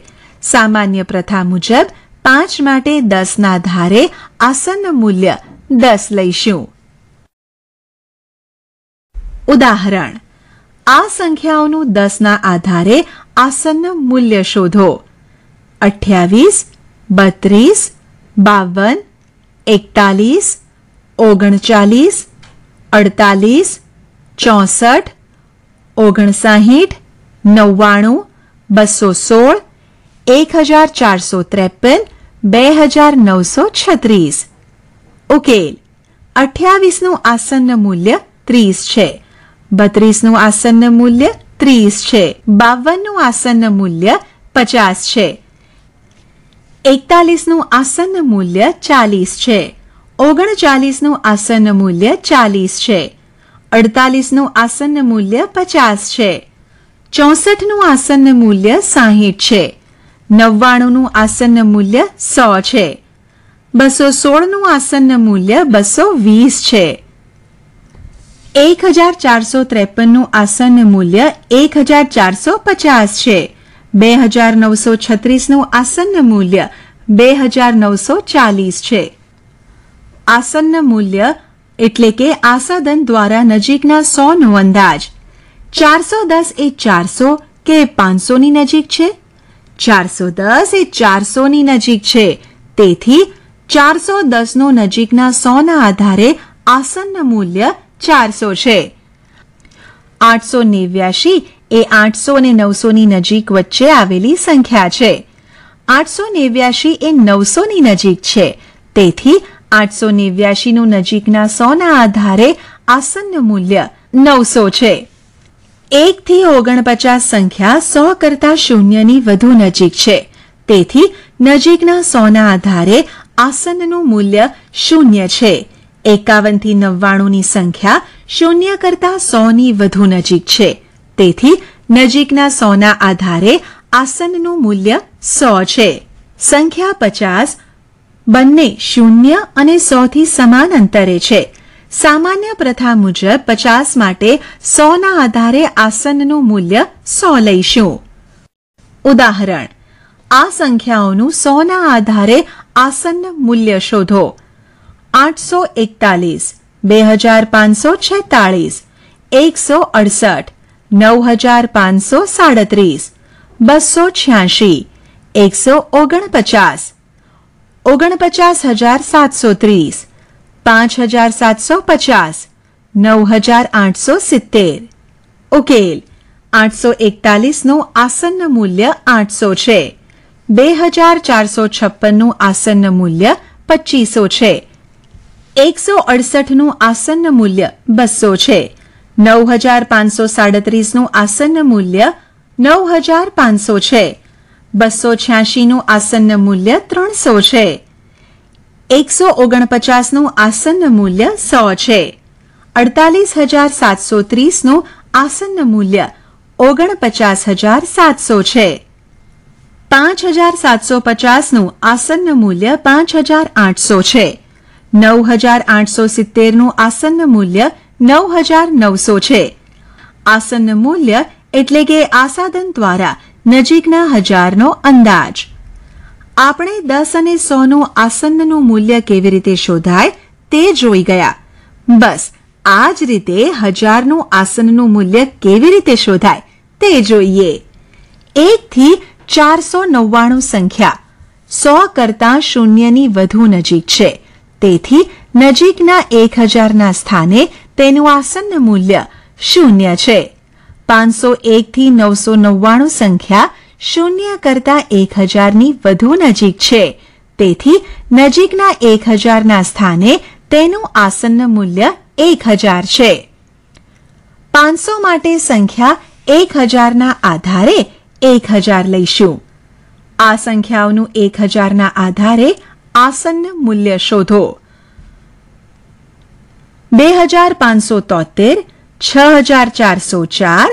સામાન્ય પ્રથા મુજબ પાંચ માટે દસના ધારે આસન મૂલ્ય દસ લઈશું ઉદાહરણ આ સંખ્યાઓનું દસના આધારે આસન મૂલ્ય શોધો અઠ્યાવીસ બત્રીસ બાવન એકતાલીસ ઓગણચાલીસ અડતાલીસ ચોસઠ ઓગણસાહીઠ નવ્વાણું બસો સોળ એક હજાર ચારસો ત્રેપન બે હજાર નવસો છત્રીસ ઉકેલ અઠ્યાવીસનું આસન મૂલ્ય ત્રીસ છે બત્રીસનું આસન મૂલ્ય ત્રીસ છે બાવનનું આસન મૂલ્ય પચાસ છે એકતાલીસનું આસન મૂલ્ય ચાલીસ છે ઓગણચાલીસનું આસન મૂલ્ય ચાલીસ છે અડતાલીસનું આસન મૂલ્ય પચાસ છે ચોસઠનું આસન મૂલ્ય સાહીઠ છે નવ્વાણુંનું આસન્ન મૂલ્ય સો છે બસો સોળનું આસન મૂલ્ય બસો વીસ છે એક હજાર ચારસો ત્રેપનનું આસન મૂલ્ય એક હજાર ચારસો પચાસ છે બે હજાર નવસો છત્રીસનું આસન્ન મૂલ્ય બે હજાર નવસો ચાલીસ છે આસન મૂલ્ય એટલે કે આસાદન દ્વારા નજીકના સોનો અંદાજ ચારસો દસ એ ચારસો કે પાંચસોની નજીક છે ચારસો દસ એ ચારસોની નજીક છે તેથી ચારસો દસનો નજીકના સોના આધારે આસન્ન મૂલ્ય ચારસો છે આઠસો નેવ્યાશી એ આઠસો અને નવસોની નજીક વચ્ચે આવેલી સંખ્યા છે આઠસો નેવ્યાશી એ નવસોની નજીક છે તેથી આઠસો નેવ્યાશીનું નજીકના સોના આધારે આસન્ન મૂલ્ય નવસો છે એકથી ઓગણપચાસ સંખ્યા સો કરતા શૂન્યની વધુ નજીક છે તેથી નજીકના સોના આધારે આસનનું મૂલ્ય શૂન્ય છે એકાવનથી નવ્વાણુંની સંખ્યા શૂન્ય કરતા સોની વધુ નજીક છે તેથી નજીકના સોના આધારે આસનનું મૂલ્ય સો છે સંખ્યા પચાસ બંને શૂન્ય અને સોથી સમાન અંતરે છે સામાન્ય પ્રથા મુજબ પચાસ માટે સોના આધારે આસનનું મૂલ્ય સો લઈશું ઉદાહરણ આ સંખ્યાઓનું સોના આધારે આસન મૂલ્ય શોધો આઠસો એકતાલીસ બે હજાર પાંચસો છેતાળીસ એકસો અડસઠ નવ હજાર પાંચસો સાડત્રીસ બસો છ્યાશી એકસો ઓગણપચાસ ઓગણપચાસ હજાર સાતસો ત્રીસ પાંચ હજાર સાતસો પચાસ નવ હજાર આઠસો સિત્તેર ઉકેલ આઠસો એકતાલીસનું આસન્ન મૂલ્ય આઠસો છે બે હજાર ચારસો છપ્પનનું આસન્ન મૂલ્ય પચીસો છે એકસો અડસઠનું આસન્ન મૂલ્ય બસો છે નવ હજાર પાંચસો સાડત્રીસનું આસન્ન મૂલ્ય નવ હજાર પાંચસો છે બસો છ્યાસીનું આસન્ન મૂલ્ય ત્રણસો છે એકસો ઓગણપચાસનું આસન્ન મૂલ્ય સો છે અડતાલીસ હજાર સાતસો ત્રીસનું આસન્ન મૂલ્ય ઓગણપચાસ હજાર સાતસો છે પાંચ હજાર સાતસો પચાસનું આસન્ન મૂલ્ય પાંચ હજાર આઠસો છે નવ હજાર આઠસો સિત્તેરનું આસન્ન મૂલ્ય નવ હજાર નવસો છે આસન મૂલ્ય એટલે કે આસાદન દ્વારા નજીકના હજારનો અંદાજ આપણે દસ અને સોનું આસનનું મૂલ્ય કેવી રીતે શોધાય તે જોઈ ગયા બસ આ જ રીતે હજારનું આસનનું મૂલ્ય કેવી રીતે શોધાય તે જોઈએ એકથી ચારસો નવ્વાણું સંખ્યા સો કરતાં શૂન્યની વધુ નજીક છે તેથી નજીકના એક હજારના સ્થાને તેનું આસન મૂલ્ય શૂન્ય છે પાંચસો એકથી નવસો નવ્વાણું સંખ્યા શૂન્ય કરતાં એક હજારની વધુ નજીક છે તેથી નજીકના એક હજારના સ્થાને તેનું આસન્ન મૂલ્ય એક હજાર છે પાંચસો માટે સંખ્યા એક હજારના આધારે એક હજાર લઈશું આ સંખ્યાઓનું એક હજારના આધારે આસન્ન મૂલ્ય શોધો બે હજાર પાંચસો તોતેર છ હજાર ચારસો ચાર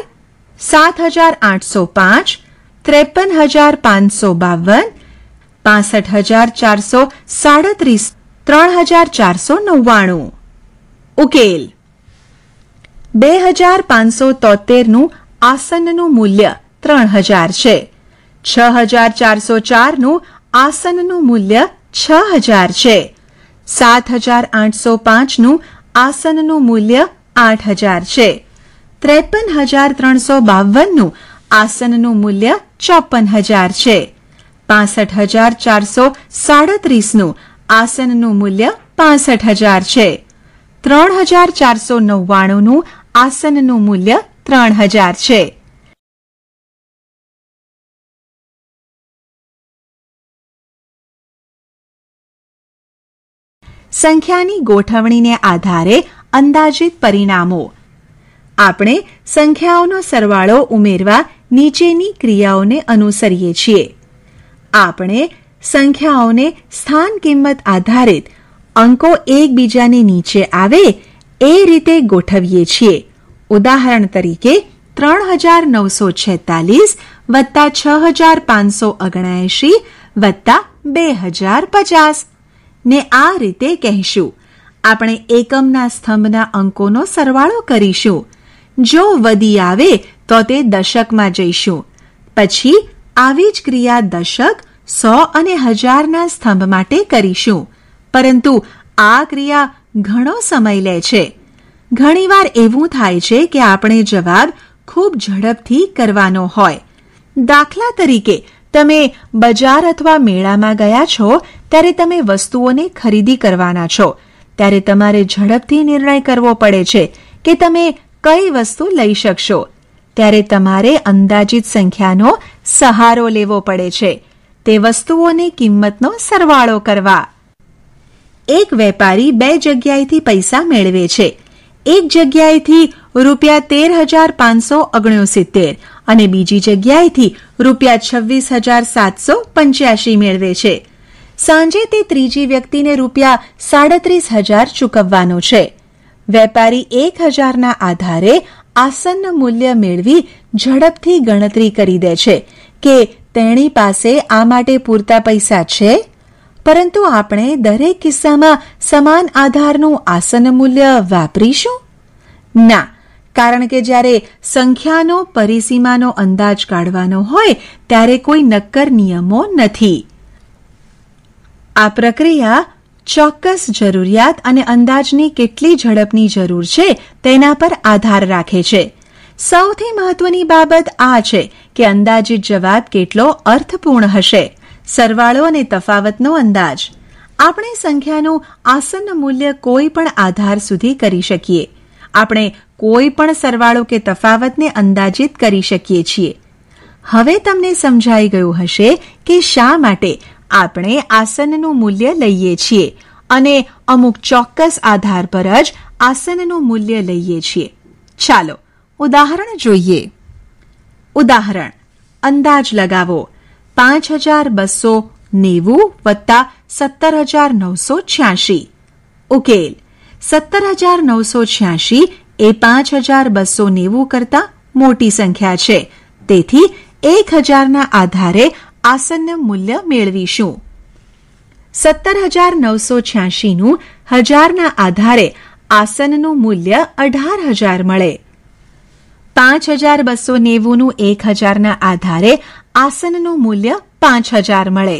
સાત હજાર આઠસો પાંચ ત્રેપન હજાર પાંચસો બાવન પાસઠ હજાર ચારસો સાડત્રીસ ત્રણ હજાર ચારસો નવ્વાણું ઉકેલ બે હજાર પાંચસો તોતેરનું આસનનું મૂલ્ય ત્રણ હજાર છે છ હજાર ચારસો ચારનું આસનનું મૂલ્ય છ હજાર છે સાત હજાર આઠસો પાંચનું આસનનું મૂલ્ય આઠ હજાર છે ત્રેપન હજાર ત્રણસો બાવનનું આસનનું મૂલ્ય ચોપન હજાર છે પાસઠ હજાર ચારસો સાડત્રીસનું આસનનું મૂલ્ય પાસઠ હજાર છે ત્રણ હજાર ચારસો નવ્વાણુંનું આસનનું મૂલ્ય ત્રણ હજાર છે સંખ્યાની ગોઠવણીને આધારે અંદાજિત પરિણામો આપણે સંખ્યાઓનો સરવાળો ઉમેરવા નીચેની ક્રિયાઓને અનુસરીએ છીએ આપણે સંખ્યાઓને સ્થાન કિંમત આધારિત અંકો એકબીજાની નીચે આવે એ રીતે ગોઠવીએ છીએ ઉદાહરણ તરીકે ત્રણ હજાર નવસો છેતાલીસ વત્તા છ હજાર પાંચસો ઓગણએંશી વત્તા બે હજાર પચાસ ને આ રીતે કહેશું આપણે એકમના સ્તંભના અંકોનો સરવાળો કરીશું જો વધી આવે તો તે દશકમાં જઈશું પછી આવી જ ક્રિયા દશક સો અને હજારના સ્તંભ માટે કરીશું પરંતુ આ ક્રિયા ઘણો સમય લે છે ઘણીવાર એવું થાય છે કે આપણે જવાબ ખૂબ ઝડપથી કરવાનો હોય દાખલા તરીકે તમે બજાર અથવા મેળામાં ગયા છો ત્યારે તમે વસ્તુઓને ખરીદી કરવાના છો ત્યારે તમારે ઝડપથી નિર્ણય કરવો પડે છે કે તમે કઈ વસ્તુ લઈ શકશો ત્યારે તમારે અંદાજિત સંખ્યાનો સહારો લેવો પડે છે તે વસ્તુઓની કિંમતનો સરવાળો કરવા એક વેપારી બે જગ્યાએથી પૈસા મેળવે છે એક જગ્યાએથી રૂપિયા તેર હજાર પાંચસો ઓગણસિત્તેર અને બીજી જગ્યાએથી રૂપિયા છવ્વીસ હજાર સાતસો પંચ્યાસી મેળવે છે સાંજે તે ત્રીજી વ્યક્તિને રૂપિયા સાડત્રીસ હજાર ચૂકવવાનો છે વેપારી એક હજારના આધારે આસન મૂલ્ય મેળવી ઝડપથી ગણતરી કરી દે છે કે તેણી પાસે આ માટે પૂરતા પૈસા છે પરંતુ આપણે દરેક કિસ્સામાં સમાન આધારનું આસન મૂલ્ય વાપરીશું ના કારણ કે જ્યારે સંખ્યાનો પરિસીમાનો અંદાજ કાઢવાનો હોય ત્યારે કોઈ નક્કર નિયમો નથી આ પ્રક્રિયા ચોક્કસ જરૂરિયાત અને અંદાજની કેટલી ઝડપની જરૂર છે તેના પર આધાર રાખે છે સૌથી મહત્વની બાબત આ છે કે અંદાજિત જવાબ કેટલો અર્થપૂર્ણ હશે સરવાળો અને તફાવતનો અંદાજ આપણે સંખ્યાનું આસન મૂલ્ય કોઈ પણ આધાર સુધી કરી શકીએ આપણે કોઈ પણ સરવાળો કે તફાવતને અંદાજિત કરી શકીએ છીએ હવે તમને સમજાઈ ગયું હશે કે શા માટે આપણે આસનનું મૂલ્ય લઈએ છીએ અને અમુક ચોક્કસ આધાર પર જ આસનનું મૂલ્ય લઈએ છીએ ચાલો ઉદાહરણ જોઈએ ઉદાહરણ અંદાજ લગાવો પાંચ હજાર બસો નેવું વત્તા સત્તર હજાર નવસો છ્યાશી ઉકેલ સત્તર હજાર નવસો છ્યાશી એ પાંચ હજાર બસો નેવું કરતાં મોટી સંખ્યા છે તેથી એક હજારના આધારે આસन्न મૂલ્ય મેળવીશું સત્તર હજાર નવસો છ્યાસીનું હજારના આધારે આસનનું મૂલ્ય અઢાર હજાર મળે પાંચ હજાર બસો નેવુંનું એક હજારના આધારે આસનનું મૂલ્ય પાંચ હજાર મળે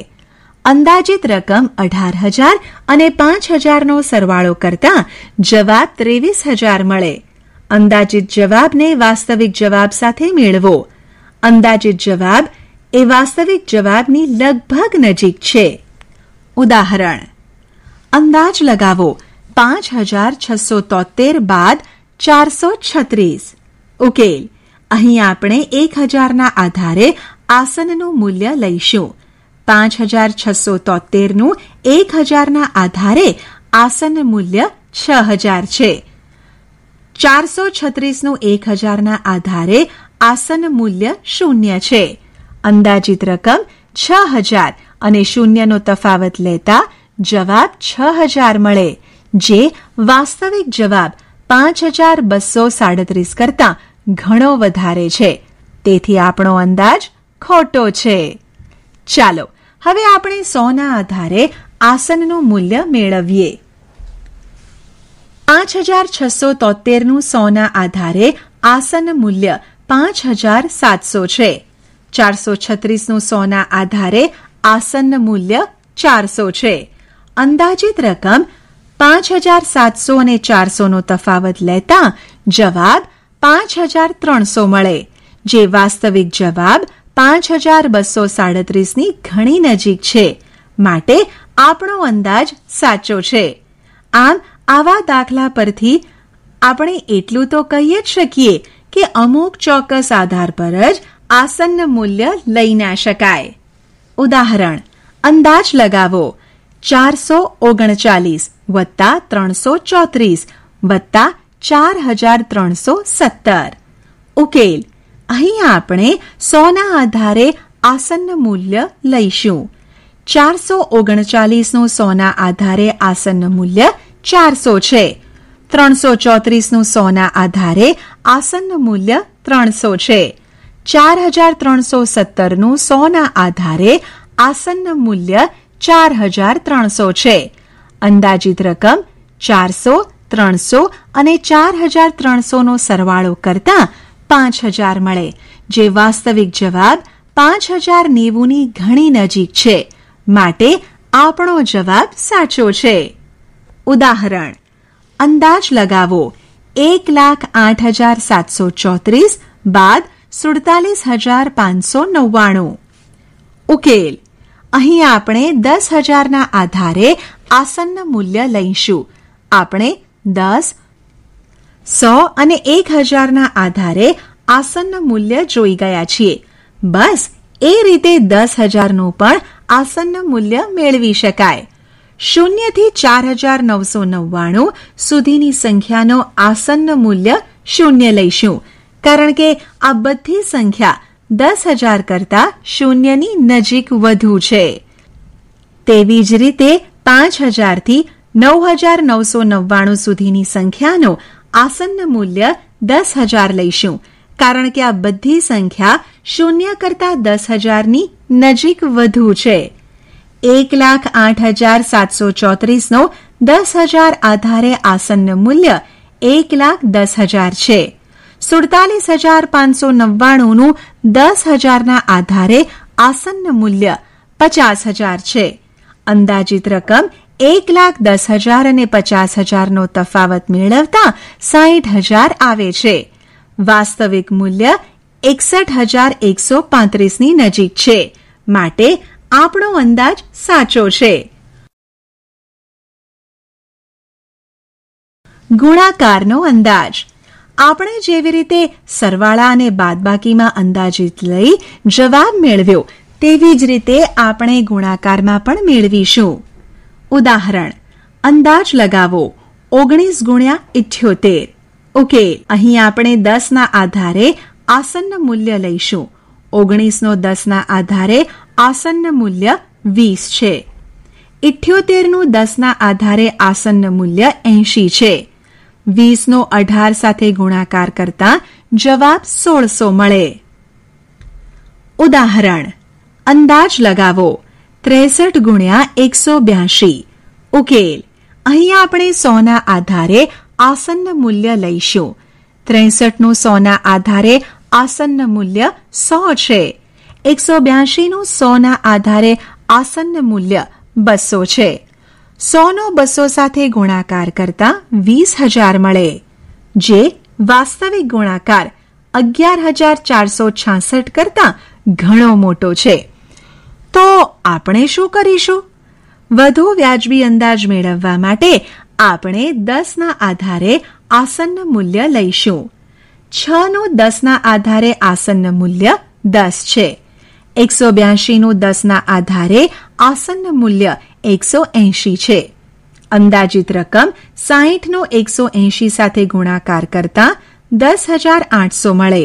અંદાજિત રકમ અઢાર હજાર અને પાંચ હજારનો સરવાળો કરતા જવાબ ત્રેવીસ હજાર મળે અંદાજિત જવાબને વાસ્તવિક જવાબ સાથે મેળવો અંદાજિત જવાબ એ વાસ્તવિક જવાબની લગભગ નજીક છે ઉદાહરણ અંદાજ લગાવો પાંચ હજાર છસો તોતેર બાદ ચારસો છત્રીસ ઉકેલ અહીં આપણે એક હજારના આધારે આસનનું મૂલ્ય લઈશું પાંચ હજાર છસો તોતેરનું એક હજારના આધારે આસન મૂલ્ય છ હજાર છે ચારસો છત્રીસનું એક હજારના આધારે આસન મૂલ્ય શૂન્ય છે અંદાજિત રકમ છ હજાર અને શૂન્યનો તફાવત લેતા જવાબ છ હજાર મળે જે વાસ્તવિક જવાબ પાંચ હજાર બસો સાડત્રીસ કરતાં ઘણો વધારે છે તેથી આપણો અંદાજ ખોટો છે ચાલો હવે આપણે સોના આધારે આસનનું મૂલ્ય મેળવીએ પાંચ હજાર છસો તોતેરનું સોના આધારે આસન મૂલ્ય પાંચ હજાર સાતસો છે ચારસો છત્રીસનું સોના આધારે આસન્ન મૂલ્ય ચારસો છે અંદાજિત રકમ પાંચ હજાર સાતસો અને ચારસોનો તફાવત લેતા જવાબ પાંચ હજાર ત્રણસો મળે જે વાસ્તવિક જવાબ પાંચ હજાર બસો સાડત્રીસની ઘણી નજીક છે માટે આપણો અંદાજ સાચો છે આમ આવા દાખલા પરથી આપણે એટલું તો કહી જ શકીએ કે અમુક ચોક્કસ આધાર પર જ આસન્ન મૂલ્ય લઈ ના શકાય ઉદાહરણ અંદાજ લગાવો ચારસો ઓગણચાલીસ વત્તા ત્રણસો ચોત્રીસ વત્તા ચાર હજાર ત્રણસો સત્તર ઉકેલ અહીં આપણે સોના આધારે આસન્ન મૂલ્ય લઈશું ચારસો ઓગણચાલીસનું સોના આધારે આસન્ન મૂલ્ય ચારસો છે ત્રણસો ચોત્રીસનું સોના આધારે આસન્ન મૂલ્ય ત્રણસો છે ચાર હજાર ત્રણસો સત્તરનું સોના આધારે આસન્ન મૂલ્ય ચાર હજાર ત્રણસો છે અંદાજિત રકમ ચારસો ત્રણસો અને ચાર હજાર ત્રણસોનો સરવાળો કરતાં પાંચ હજાર મળે જે વાસ્તવિક જવાબ પાંચ હજાર નેવુંની ઘણી નજીક છે માટે આપણો જવાબ સાચો છે ઉદાહરણ અંદાજ લગાવો એક લાખ આઠ હજાર સાતસો ચોત્રીસ બાદ સુડતાલીસ હજાર પાંચસો નવ્વાણું ઉકેલ અહીં આપણે દસ હજારના આધારે આસન્ન મૂલ્ય લઈશું આપણે દસ સો અને એક હજારના આધારે આસન્ન મૂલ્ય જોઈ ગયા છીએ બસ એ રીતે દસ હજારનું પણ આસન્ન મૂલ્ય મેળવી શકાય શૂન્યથી ચાર હજાર નવસો નવ્વાણું સુધીની સંખ્યાનો આસન્ન મૂલ્ય શૂન્ય લઈશું કારણ કે આ બધી સંખ્યા દસ હજાર કરતાં શૂન્યની નજીક વધુ છે તેવી જ રીતે પાંચ હજારથી નવ હજાર નવસો નવ્વાણું સુધીની સંખ્યાનો આસન્ન મૂલ્ય દસ હજાર લઈશું કારણ કે આ બધી સંખ્યા શૂન્ય કરતાં દસ હજારની નજીક વધુ છે એક લાખ આઠ હજાર સાતસો ચોત્રીસનો દસ હજાર આધારે આસન્ન મૂલ્ય એક લાખ દસ હજાર છે સુડતાલીસ હજાર પાંચસો નવ્વાણુંનું દસ હજારના આધારે આસન્ન મૂલ્ય પચાસ હજાર છે અંદાજિત રકમ એક લાખ દસ હજાર અને પચાસ હજારનો તફાવત મેળવતા સાહીઠ હજાર આવે છે વાસ્તવિક મૂલ્ય એકસઠ હજાર એકસો પાંત્રીસની નજીક છે માટે આપણો અંદાજ સાચો છે ગુણાકારનો અંદાજ આપણે જેવી રીતે સરવાળા અને બાદબાકીમાં અંદાજિત લઈ જવાબ મેળવ્યો તેવી જ રીતે આપણે ગુણાકારમાં પણ મેળવીશું ઉદાહરણ અંદાજ લગાવો ઓગણીસ ગુણ્યા ઇઠ્યોતેર ઓકે અહીં આપણે દસના આધારે આસન્ન મૂલ્ય લઈશું ઓગણીસનો દસના આધારે આસન્ન મૂલ્ય વીસ છે ઇઠ્યોતેરનું દસના આધારે આસન્ન મૂલ્ય એંશી છે વીસનો અઢાર સાથે ગુણાકાર કરતા જવાબ સોળસો મળે ઉદાહરણ અંદાજ લગાવો ત્રેસઠ ગુણ્યા એકસો બ્યાસી ઉકેલ અહીં આપણે સોના આધારે આસન્ન મૂલ્ય લઈશું ત્રેસઠનું સોના આધારે આસન્ન મૂલ્ય સો છે એકસો બ્યાસીનું સોના આધારે આસન્ન મૂલ્ય બસો છે સોનો બસો સાથે ગુણાકાર કરતા વીસ હજાર મળે જે વાસ્તવિક ગુણાકાર અગિયાર હજાર ચારસો છાસઠ કરતાં ઘણો મોટો છે તો આપણે શું કરીશું વધુ વ્યાજબી અંદાજ મેળવવા માટે આપણે દસના આધારે આસન્ન મૂલ્ય લઈશું છનું દસના આધારે આસન્ન મૂલ્ય દસ છે એકસો બ્યાસીનું દસના આધારે આસન્ન મૂલ્ય એકસો એંશી છે અંદાજિત રકમ સાહીઠનો એકસો એંશી સાથે ગુણાકાર કરતા દસ હજાર આઠસો મળે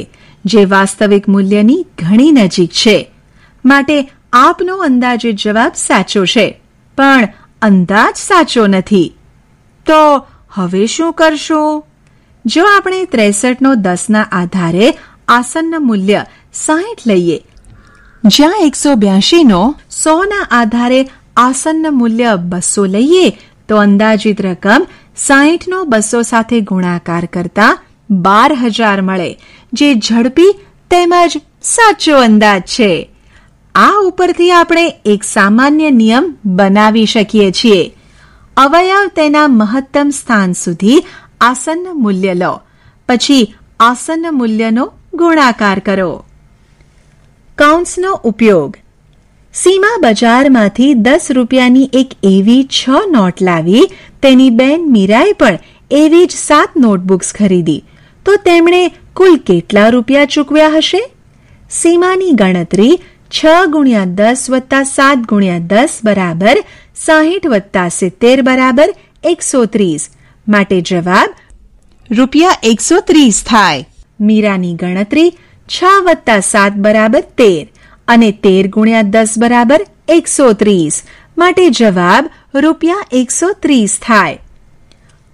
જે વાસ્તવિક મૂલ્યની ઘણી નજીક છે માટે આપનો અંદાજિત જવાબ સાચો છે પણ અંદાજ સાચો નથી તો હવે શું કરશું જો આપણે ત્રેસઠનો દસના આધારે આસનના મૂલ્ય સાહીઠ લઈએ જ્યાં એકસો બ્યાસીનો સોના આધારે આસન્ન મૂલ્ય બસો લઈએ તો અંદાજિત રકમ સાહીઠનો બસો સાથે ગુણાકાર કરતા બાર હજાર મળે જે ઝડપી તેમજ સાચો અંદાજ છે આ ઉપરથી આપણે એક સામાન્ય નિયમ બનાવી શકીએ છીએ અવયવ તેના મહત્તમ સ્થાન સુધી આસન મૂલ્ય લો પછી આસન મૂલ્યનો ગુણાકાર કરો કૌંસનો ઉપયોગ સીમા બજારમાંથી દસ રૂપિયાની એક એવી છ નોટ લાવી તેની બેન મીરાએ પણ એવી જ સાત નોટબુક્સ ખરીદી તો તેમણે કુલ કેટલા રૂપિયા ચૂકવ્યા હશે સીમાની ગણતરી છ ગુણ્યા દસ વત્તા સાત ગુણ્યા દસ બરાબર સાહીઠ વત્તા સિત્તેર બરાબર એકસો ત્રીસ માટે જવાબ રૂપિયા એકસો ત્રીસ થાય મીરાની ગણતરી છ વત્તા સાત બરાબર તેર અને તેર ગુણ્યા દસ બરાબર એકસો ત્રીસ માટે જવાબ રૂપિયા એકસો ત્રીસ થાય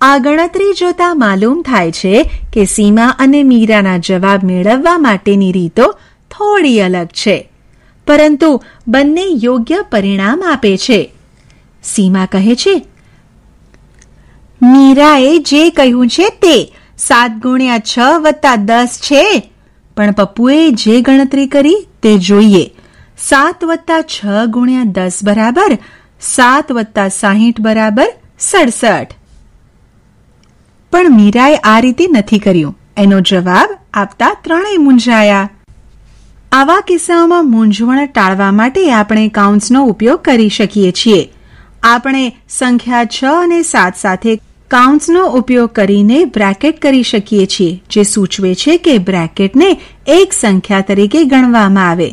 આ ગણતરી જોતા માલુમ થાય છે કે સીમા અને મીરાના જવાબ મેળવવા માટેની રીતો થોડી અલગ છે પરંતુ બંને યોગ્ય પરિણામ આપે છે સીમા કહે છે મીરાએ જે કહ્યું છે તે સાત ગુણ્યા છ વત્તા દસ છે પણ પપ્પુએ જે ગણતરી કરી તે જોઈએ સાત વત્તા છ ગુણ્યા દસ બરાબર સાત વત્તા સાહીઠ બરાબર સડસઠ પણ મીરાએ આ રીતે નથી કર્યું એનો જવાબ આપતા ત્રણેય મૂંઝાયા આવા કિસ્સાઓમાં મૂંઝવણ ટાળવા માટે આપણે કાઉન્ટ્સનો ઉપયોગ કરી શકીએ છીએ આપણે સંખ્યા છ અને સાત સાથે કાઉન્ટ્સનો ઉપયોગ કરીને બ્રેકેટ કરી શકીએ છીએ જે સૂચવે છે કે બ્રેકેટને એક સંખ્યા તરીકે ગણવામાં આવે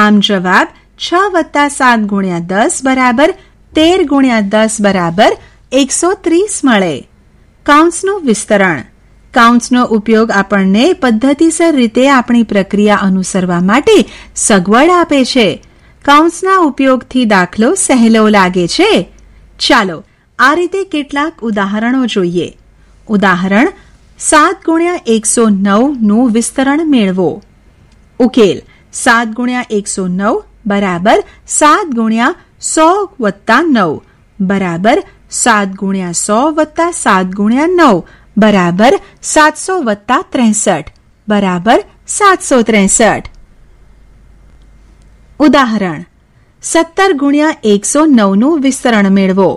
આમ જવાબ છ વત્તા સાત ગુણ્યા દસ બરાબર તેર ગુણ્યા દસ બરાબર એકસો ત્રીસ મળે કાઉન્ટ્સનું વિસ્તરણ કાઉન્સનો ઉપયોગ આપણને પદ્ધતિસર રીતે આપણી પ્રક્રિયા અનુસરવા માટે સગવડ આપે છે કાઉન્સના ઉપયોગથી દાખલો સહેલો લાગે છે ચાલો આ રીતે કેટલાક ઉદાહરણો જોઈએ ઉદાહરણ 7 * 109 નું વિસ્તરણ મેળવો. ઉકેલ: 7 * 109 = 7 * 100 + 9 = 7 * 100 + 7 * 9 = 700 + 63 = 763. ઉદાહરણ: 70 * 109 નું વિસ્તરણ મેળવો.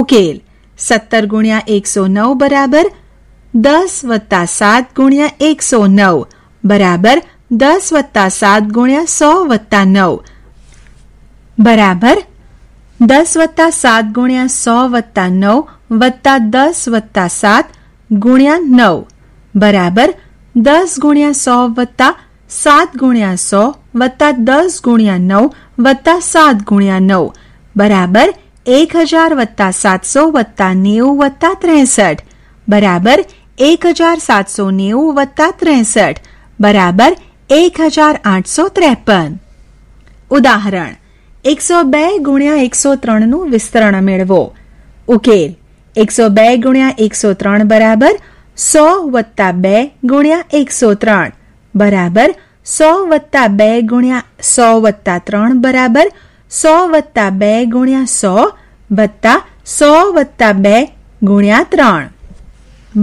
ઉકેલ: 70 * 109 = દસ વત્તા સાત ગુણ્યા એકસો નવ બરાબર દસ વત્તા સાત ગુણ્યા સો વત્તા નવ બરાબર દસ વત્તા સાત ગુણ્યા સો વત્તા નવ વત્તા દસ વત્તા સાત ગુણ્યા નવ બરાબર દસ ગુણ્યા સો વત્તા સાત ગુણ્યા સો વત્તા દસ ગુણ્યા નવ વત્તા સાત ગુણ્યા નવ બરાબર એક હજાર વત્તા સાતસો વત્તા નેવું વત્તા ત્રેસઠ બરાબર એક હજાર સાતસો નેવું વત્તા ત્રેસઠ બરાબર એક હજાર આઠસો ત્રેપન ઉદાહરણ એકસો બે ગુણ્યા એકસો ત્રણનું વિસ્તરણ મેળવો ઉકેલ એકસો બે ગુણ્યા એકસો ત્રણ બરાબર સો વત્તા બે ગુણ્યા એકસો ત્રણ બરાબર સો વત્તા બે ગુણ્યા સો વત્તા ત્રણ બરાબર સો વત્તા બે ગુણ્યા સો વત્તા સો વત્તા બે ગુણ્યા ત્રણ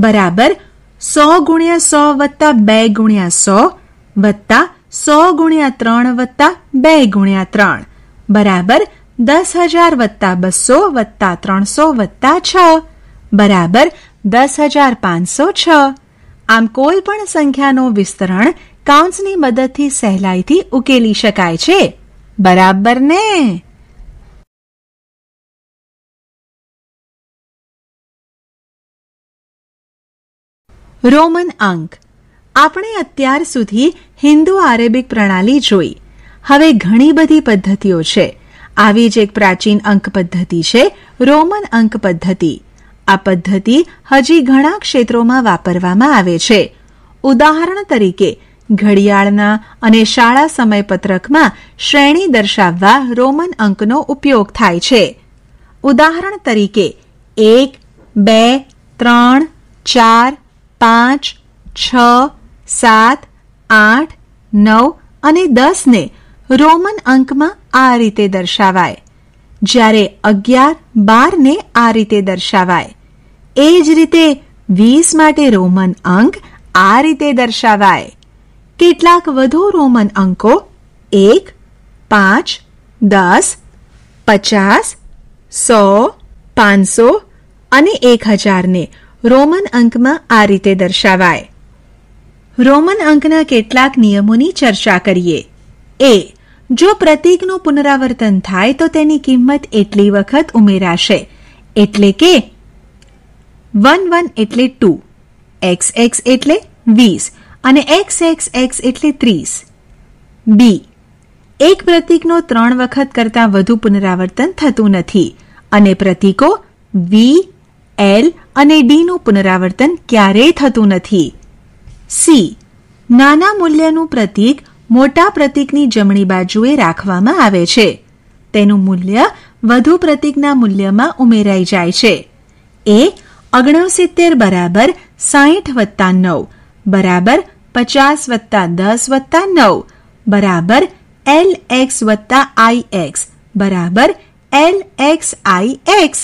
બરાબર સો ગુણ્યા સો વત્તા બે ગુણ્યા સો વત્તા સો ગુણ્યા ત્રણ વત્તા બે ગુણ્યા ત્રણ બરાબર દસ હજાર વત્તા બસો વત્તા ત્રણસો વત્તા છ બરાબર દસ હજાર પાંચસો છ આમ કોઈ પણ સંખ્યાનું વિસ્તરણ કાઉન્ટ્સની મદદથી સહેલાઈથી ઉકેલી શકાય છે બરાબર ને રોમન અંક આપણે અત્યાર સુધી હિન્દુ આરેબિક પ્રણાલી જોઈ હવે ઘણી બધી પદ્ધતિઓ છે આવી જ એક પ્રાચીન અંક પદ્ધતિ છે રોમન અંક પદ્ધતિ આ પદ્ધતિ હજી ઘણા ક્ષેત્રોમાં વાપરવામાં આવે છે ઉદાહરણ તરીકે ઘડિયાળના અને શાળા સમયપત્રકમાં શ્રેણી દર્શાવવા રોમન અંકનો ઉપયોગ થાય છે ઉદાહરણ તરીકે એક બે ત્રણ ચાર પાંચ છ સાત આઠ નવ અને દસને રોમન અંકમાં આ રીતે દર્શાવાય જ્યારે અગિયાર બારને આ રીતે દર્શાવાય એ જ રીતે વીસ માટે રોમન અંક આ રીતે દર્શાવાય કેટલાક વધુ રોમન અંકો એક પાંચ દસ પચાસ સો પાંચસો અને એક હજારને રોમન અંકમાં આ રીતે દર્શાવાય રોમન અંકના કેટલાક નિયમોની ચર્ચા કરીએ એ જો પ્રતીકનું પુનરાવર્તન થાય તો તેની કિંમત એટલી વખત ઉમેરાશે એટલે કે વન વન એટલે ટુ એક્સ એક્સ એટલે વીસ અને એક્સ એક્સ એક્સ એટલે ત્રીસ બી એક પ્રતીકનો ત્રણ વખત કરતાં વધુ પુનરાવર્તન થતું નથી અને પ્રતીકો વી એલ અને ડીનું પુનરાવર્તન ક્યારેય થતું નથી સી નાના મૂલ્યનું પ્રતીક મોટા પ્રતીકની જમણી બાજુએ રાખવામાં આવે છે તેનું મૂલ્ય વધુ પ્રતીકના મૂલ્યમાં ઉમેરાઈ જાય છે એ ઓગણસિત્તેર બરાબર સાહીઠ વત્તા નવ બરાબર પચાસ વત્તા દસ વત્તા નવ બરાબર એલ એક્સ વત્તા આઈ એક્સ બરાબર L X I X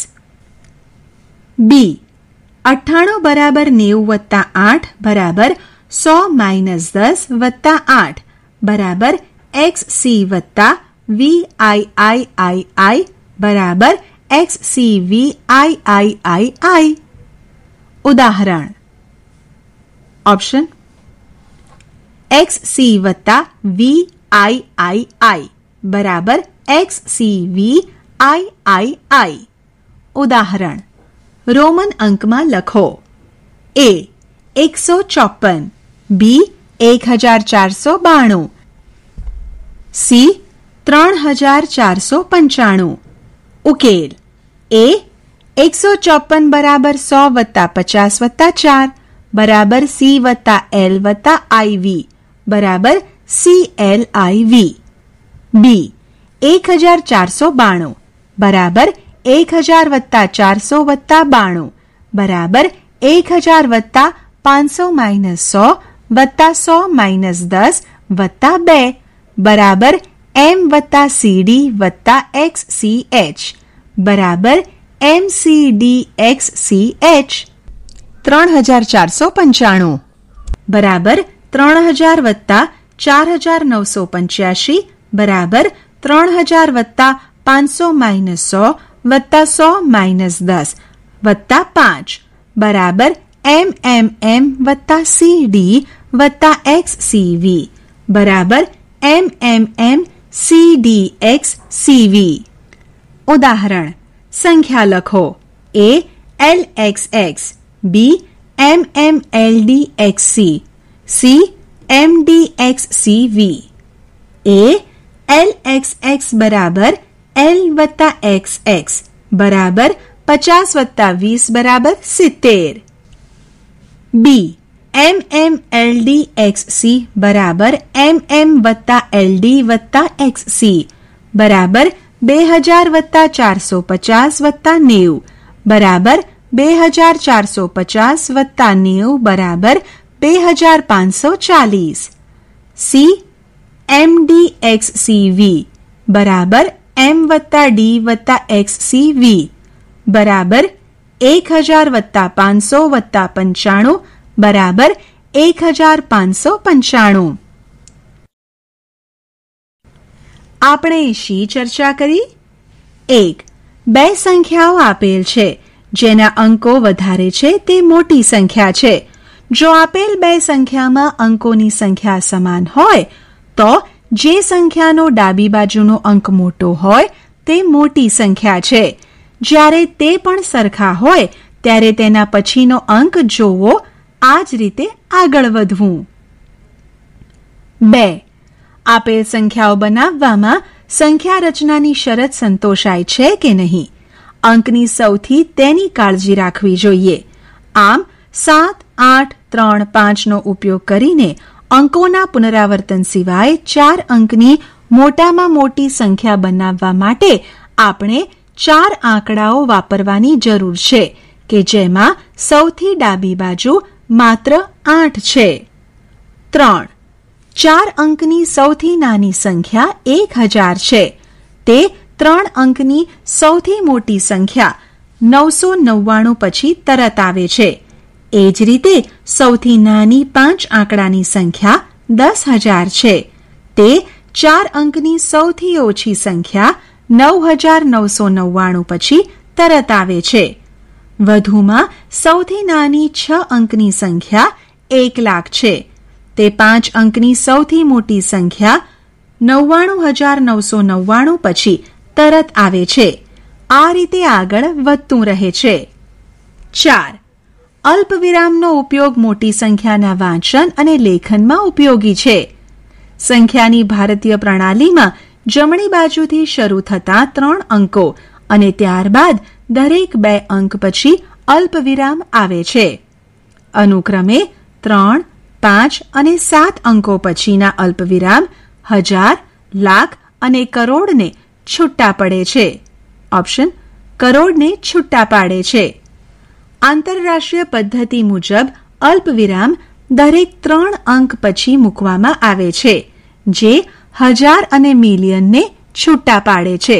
B અઠ્ઠાણું બરાબર નેવું વત્તા આઠ બરાબર સો માઇનસ દસ વત્તા આઠ બરાબર એક્સ સી વત્તા વી આઈ આઈ આઈ આઈ બરાબર એક્સ સી વી આઈ આઈ આઈ આઈ ઉદાહરણ ઓપ્શન એક્સ સી વત્તા વી આઈ આઈ આઈ બરાબર એક્સ સી વી આઈ આઈ આઈ ઉદાહરણ રોમન અંકમાં લખો એ એકસો ચોપન બી એક હજાર ચારસો બાણું સી ત્રણ હજાર ચારસો પંચાણું ઉકેલ એ એકસો ચોપન બરાબર સો વત્તા પચાસ વત્તા ચાર બરાબર સી વત્તા એલ વત્તા આઈવી બરાબર સી એલ આઈવી બી એક હજાર ચારસો બાણું બરાબર એક હજાર વત્તા ચારસો વત્તા બાણું બરાબર એક હજાર વત્તા પાંચસો માઇનસ સો વત્તા સો માઇનસ દસ વત્તા બે બરાબર એમ વત્તા સીડી વત્તા એક્સ સી એચ બરાબર M C D X C H ત્રણ હજાર ચારસો પંચાણું બરાબર ત્રણ હજાર વત્તા ચાર હજાર નવસો પંચ્યાસી બરાબર ત્રણ હજાર વત્તા પાંચસો માઇનસ સો वत्ता सौ माइनस दस वत्ता पांच बराबर एम एम एम वत्ता सी डी वत्ता एक्स सी वी बराबर M M M C D X C V उदाहरण संख्या लखो A L X X B M M L D X C C M D X C V A L X X बराबर L वत्ता X X बराबर पचास वत्ता बीस बराबर सितेर B M M L D X C बराबर M M वत्ता एल डी वत्ता एक्स सी बराबर बे हजार वत्ता चार सौ पचास वत्ता नेव बराबर बे हजार चार सौ पचास वत्ता नेव बराबर बे हजार पांच सौ चालीस C M D X C V बराबर એમ વત્તા ડી વત્તા એક્સ સી વી બરાબર એક હજાર વત્તા પાંચસો વત્તા પંચાણું બરાબર એક હજાર પાંચસો પંચાણું આપણે શી ચર્ચા કરી એક બે સંખ્યાઓ આપેલ છે જેના અંકો વધારે છે તે મોટી સંખ્યા છે જો આપેલ બે સંખ્યામાં અંકોની સંખ્યા સમાન હોય તો જે સંખ્યાનો ડાબી બાજુનો અંક મોટો હોય તે મોટી સંખ્યા છે જ્યારે તે પણ સરખા હોય ત્યારે તેના પછીનો અંક જોવો આ જ રીતે આગળ વધવું બે આપેલ સંખ્યાઓ બનાવવામાં સંખ્યા રચનાની શરત સંતોષાય છે કે નહીં અંકની સૌથી તેની કાળજી રાખવી જોઈએ આમ સાત આઠ ત્રણ પાંચનો ઉપયોગ કરીને અંકોના પુનરાવર્તન સિવાય ચાર અંકની મોટામાં મોટી સંખ્યા બનાવવા માટે આપણે ચાર આંકડાઓ વાપરવાની જરૂર છે કે જેમાં સૌથી ડાબી બાજુ માત્ર આઠ છે ત્રણ ચાર અંકની સૌથી નાની સંખ્યા એક હજાર છે તે ત્રણ અંકની સૌથી મોટી સંખ્યા નવસો નવ્વાણું પછી તરત આવે છે એ જ રીતે સૌથી નાની પાંચ આંકડાની સંખ્યા દસ હજાર છે તે ચાર અંકની સૌથી ઓછી સંખ્યા નવ હજાર નવસો નવ્વાણું પછી તરત આવે છે વધુમાં સૌથી નાની છ અંકની સંખ્યા એક લાખ છે તે પાંચ અંકની સૌથી મોટી સંખ્યા નવ્વાણું હજાર નવસો નવ્વાણું પછી તરત આવે છે આ રીતે આગળ વધતું રહે છે ચાર અલ્પવિરામનો ઉપયોગ મોટી સંખ્યાના વાંચન અને લેખનમાં ઉપયોગી છે સંખ્યાની ભારતીય પ્રણાલીમાં જમણી બાજુથી શરૂ થતા ત્રણ અંકો અને ત્યારબાદ દરેક બે અંક પછી અલ્પવિરામ આવે છે અનુક્રમે ત્રણ પાંચ અને સાત અંકો પછીના અલ્પવિરામ હજાર લાખ અને કરોડને છૂટા પડે છે ઓપ્શન કરોડને છૂટા પાડે છે આંતરરાષ્ટ્રીય પદ્ધતિ મુજબ અલ્પવિરામ દરેક ત્રણ અંક પછી મૂકવામાં આવે છે જે હજાર અને મિલિયનને છૂટા પાડે છે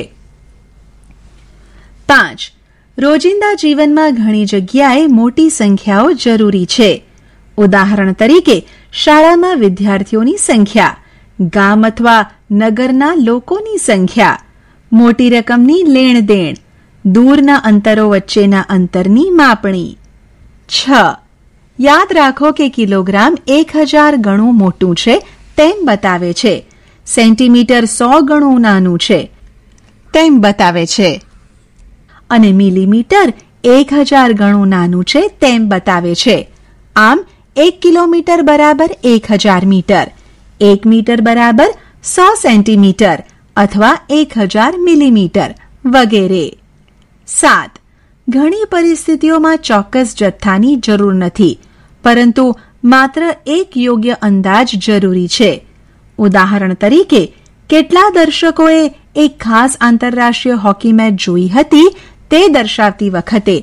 પાંચ રોજિંદા જીવનમાં ઘણી જગ્યાએ મોટી સંખ્યાઓ જરૂરી છે ઉદાહરણ તરીકે શાળામાં વિદ્યાર્થીઓની સંખ્યા ગામ અથવા નગરના લોકોની સંખ્યા મોટી રકમની લેણ દેણ દૂરના અંતરો વચ્ચેના અંતરની માપણી છ યાદ રાખો કે કિલોગ્રામ એક હજાર ગણું મોટું છે તેમ બતાવે છે સેન્ટીમીટર સો ગણું નાનું છે તેમ બતાવે છે અને મિલીમીટર એક હજાર ગણું નાનું છે તેમ બતાવે છે આમ એક કિલોમીટર બરાબર એક હજાર મીટર એક મીટર બરાબર સો સેન્ટીમીટર અથવા એક હજાર મિલીમીટર વગેરે સાત ઘણી પરિસ્થિતિઓમાં ચોક્કસ જથ્થાની જરૂર નથી પરંતુ માત્ર એક યોગ્ય અંદાજ જરૂરી છે ઉદાહરણ તરીકે કેટલા દર્શકોએ એક ખાસ આંતરરાષ્ટ્રીય હોકી મેચ જોઈ હતી તે દર્શાવતી વખતે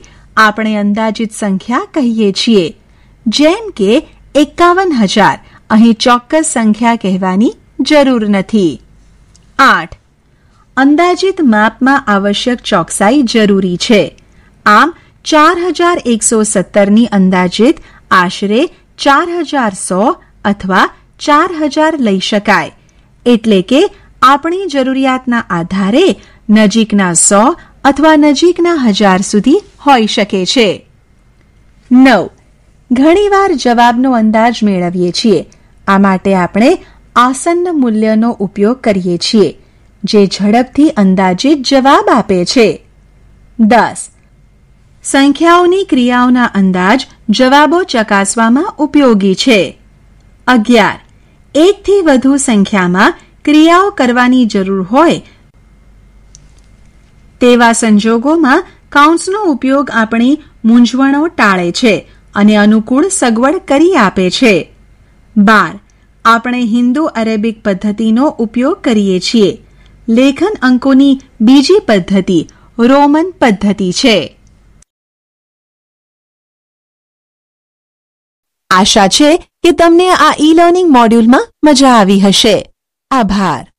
આપણે અંદાજિત સંખ્યા કહીએ છીએ જેમ કે એકાવન હજાર અહીં ચોક્કસ સંખ્યા કહેવાની જરૂર નથી આઠ અંદાજિત માપમાં આવશ્યક ચોકસાઈ જરૂરી છે આમ ચાર હજાર એકસો સત્તરની અંદાજિત આશરે ચાર હજાર સો અથવા ચાર હજાર લઈ શકાય એટલે કે આપણી જરૂરિયાતના આધારે નજીકના સો અથવા નજીકના હજાર સુધી હોઈ શકે છે નવ ઘણીવાર જવાબનો અંદાજ મેળવીએ છીએ આ માટે આપણે આસન્ન મૂલ્યનો ઉપયોગ કરીએ છીએ જે ઝડપથી અંદાજિત જવાબ આપે છે દસ સંખ્યાઓની ક્રિયાઓના અંદાજ જવાબો ચકાસવામાં ઉપયોગી છે અગિયાર એકથી વધુ સંખ્યામાં ક્રિયાઓ કરવાની જરૂર હોય તેવા સંજોગોમાં કાઉન્ટ્સનો ઉપયોગ આપણી મૂંઝવણો ટાળે છે અને અનુકૂળ સગવડ કરી આપે છે બાર આપણે હિન્દુ અરેબિક પદ્ધતિનો ઉપયોગ કરીએ છીએ લેખન અંકોની બીજી પદ્ધતિ રોમન પદ્ધતિ છે આશા છે કે તમને આ ઈ લર્નિંગ મોડ્યુલમાં મજા આવી હશે આભાર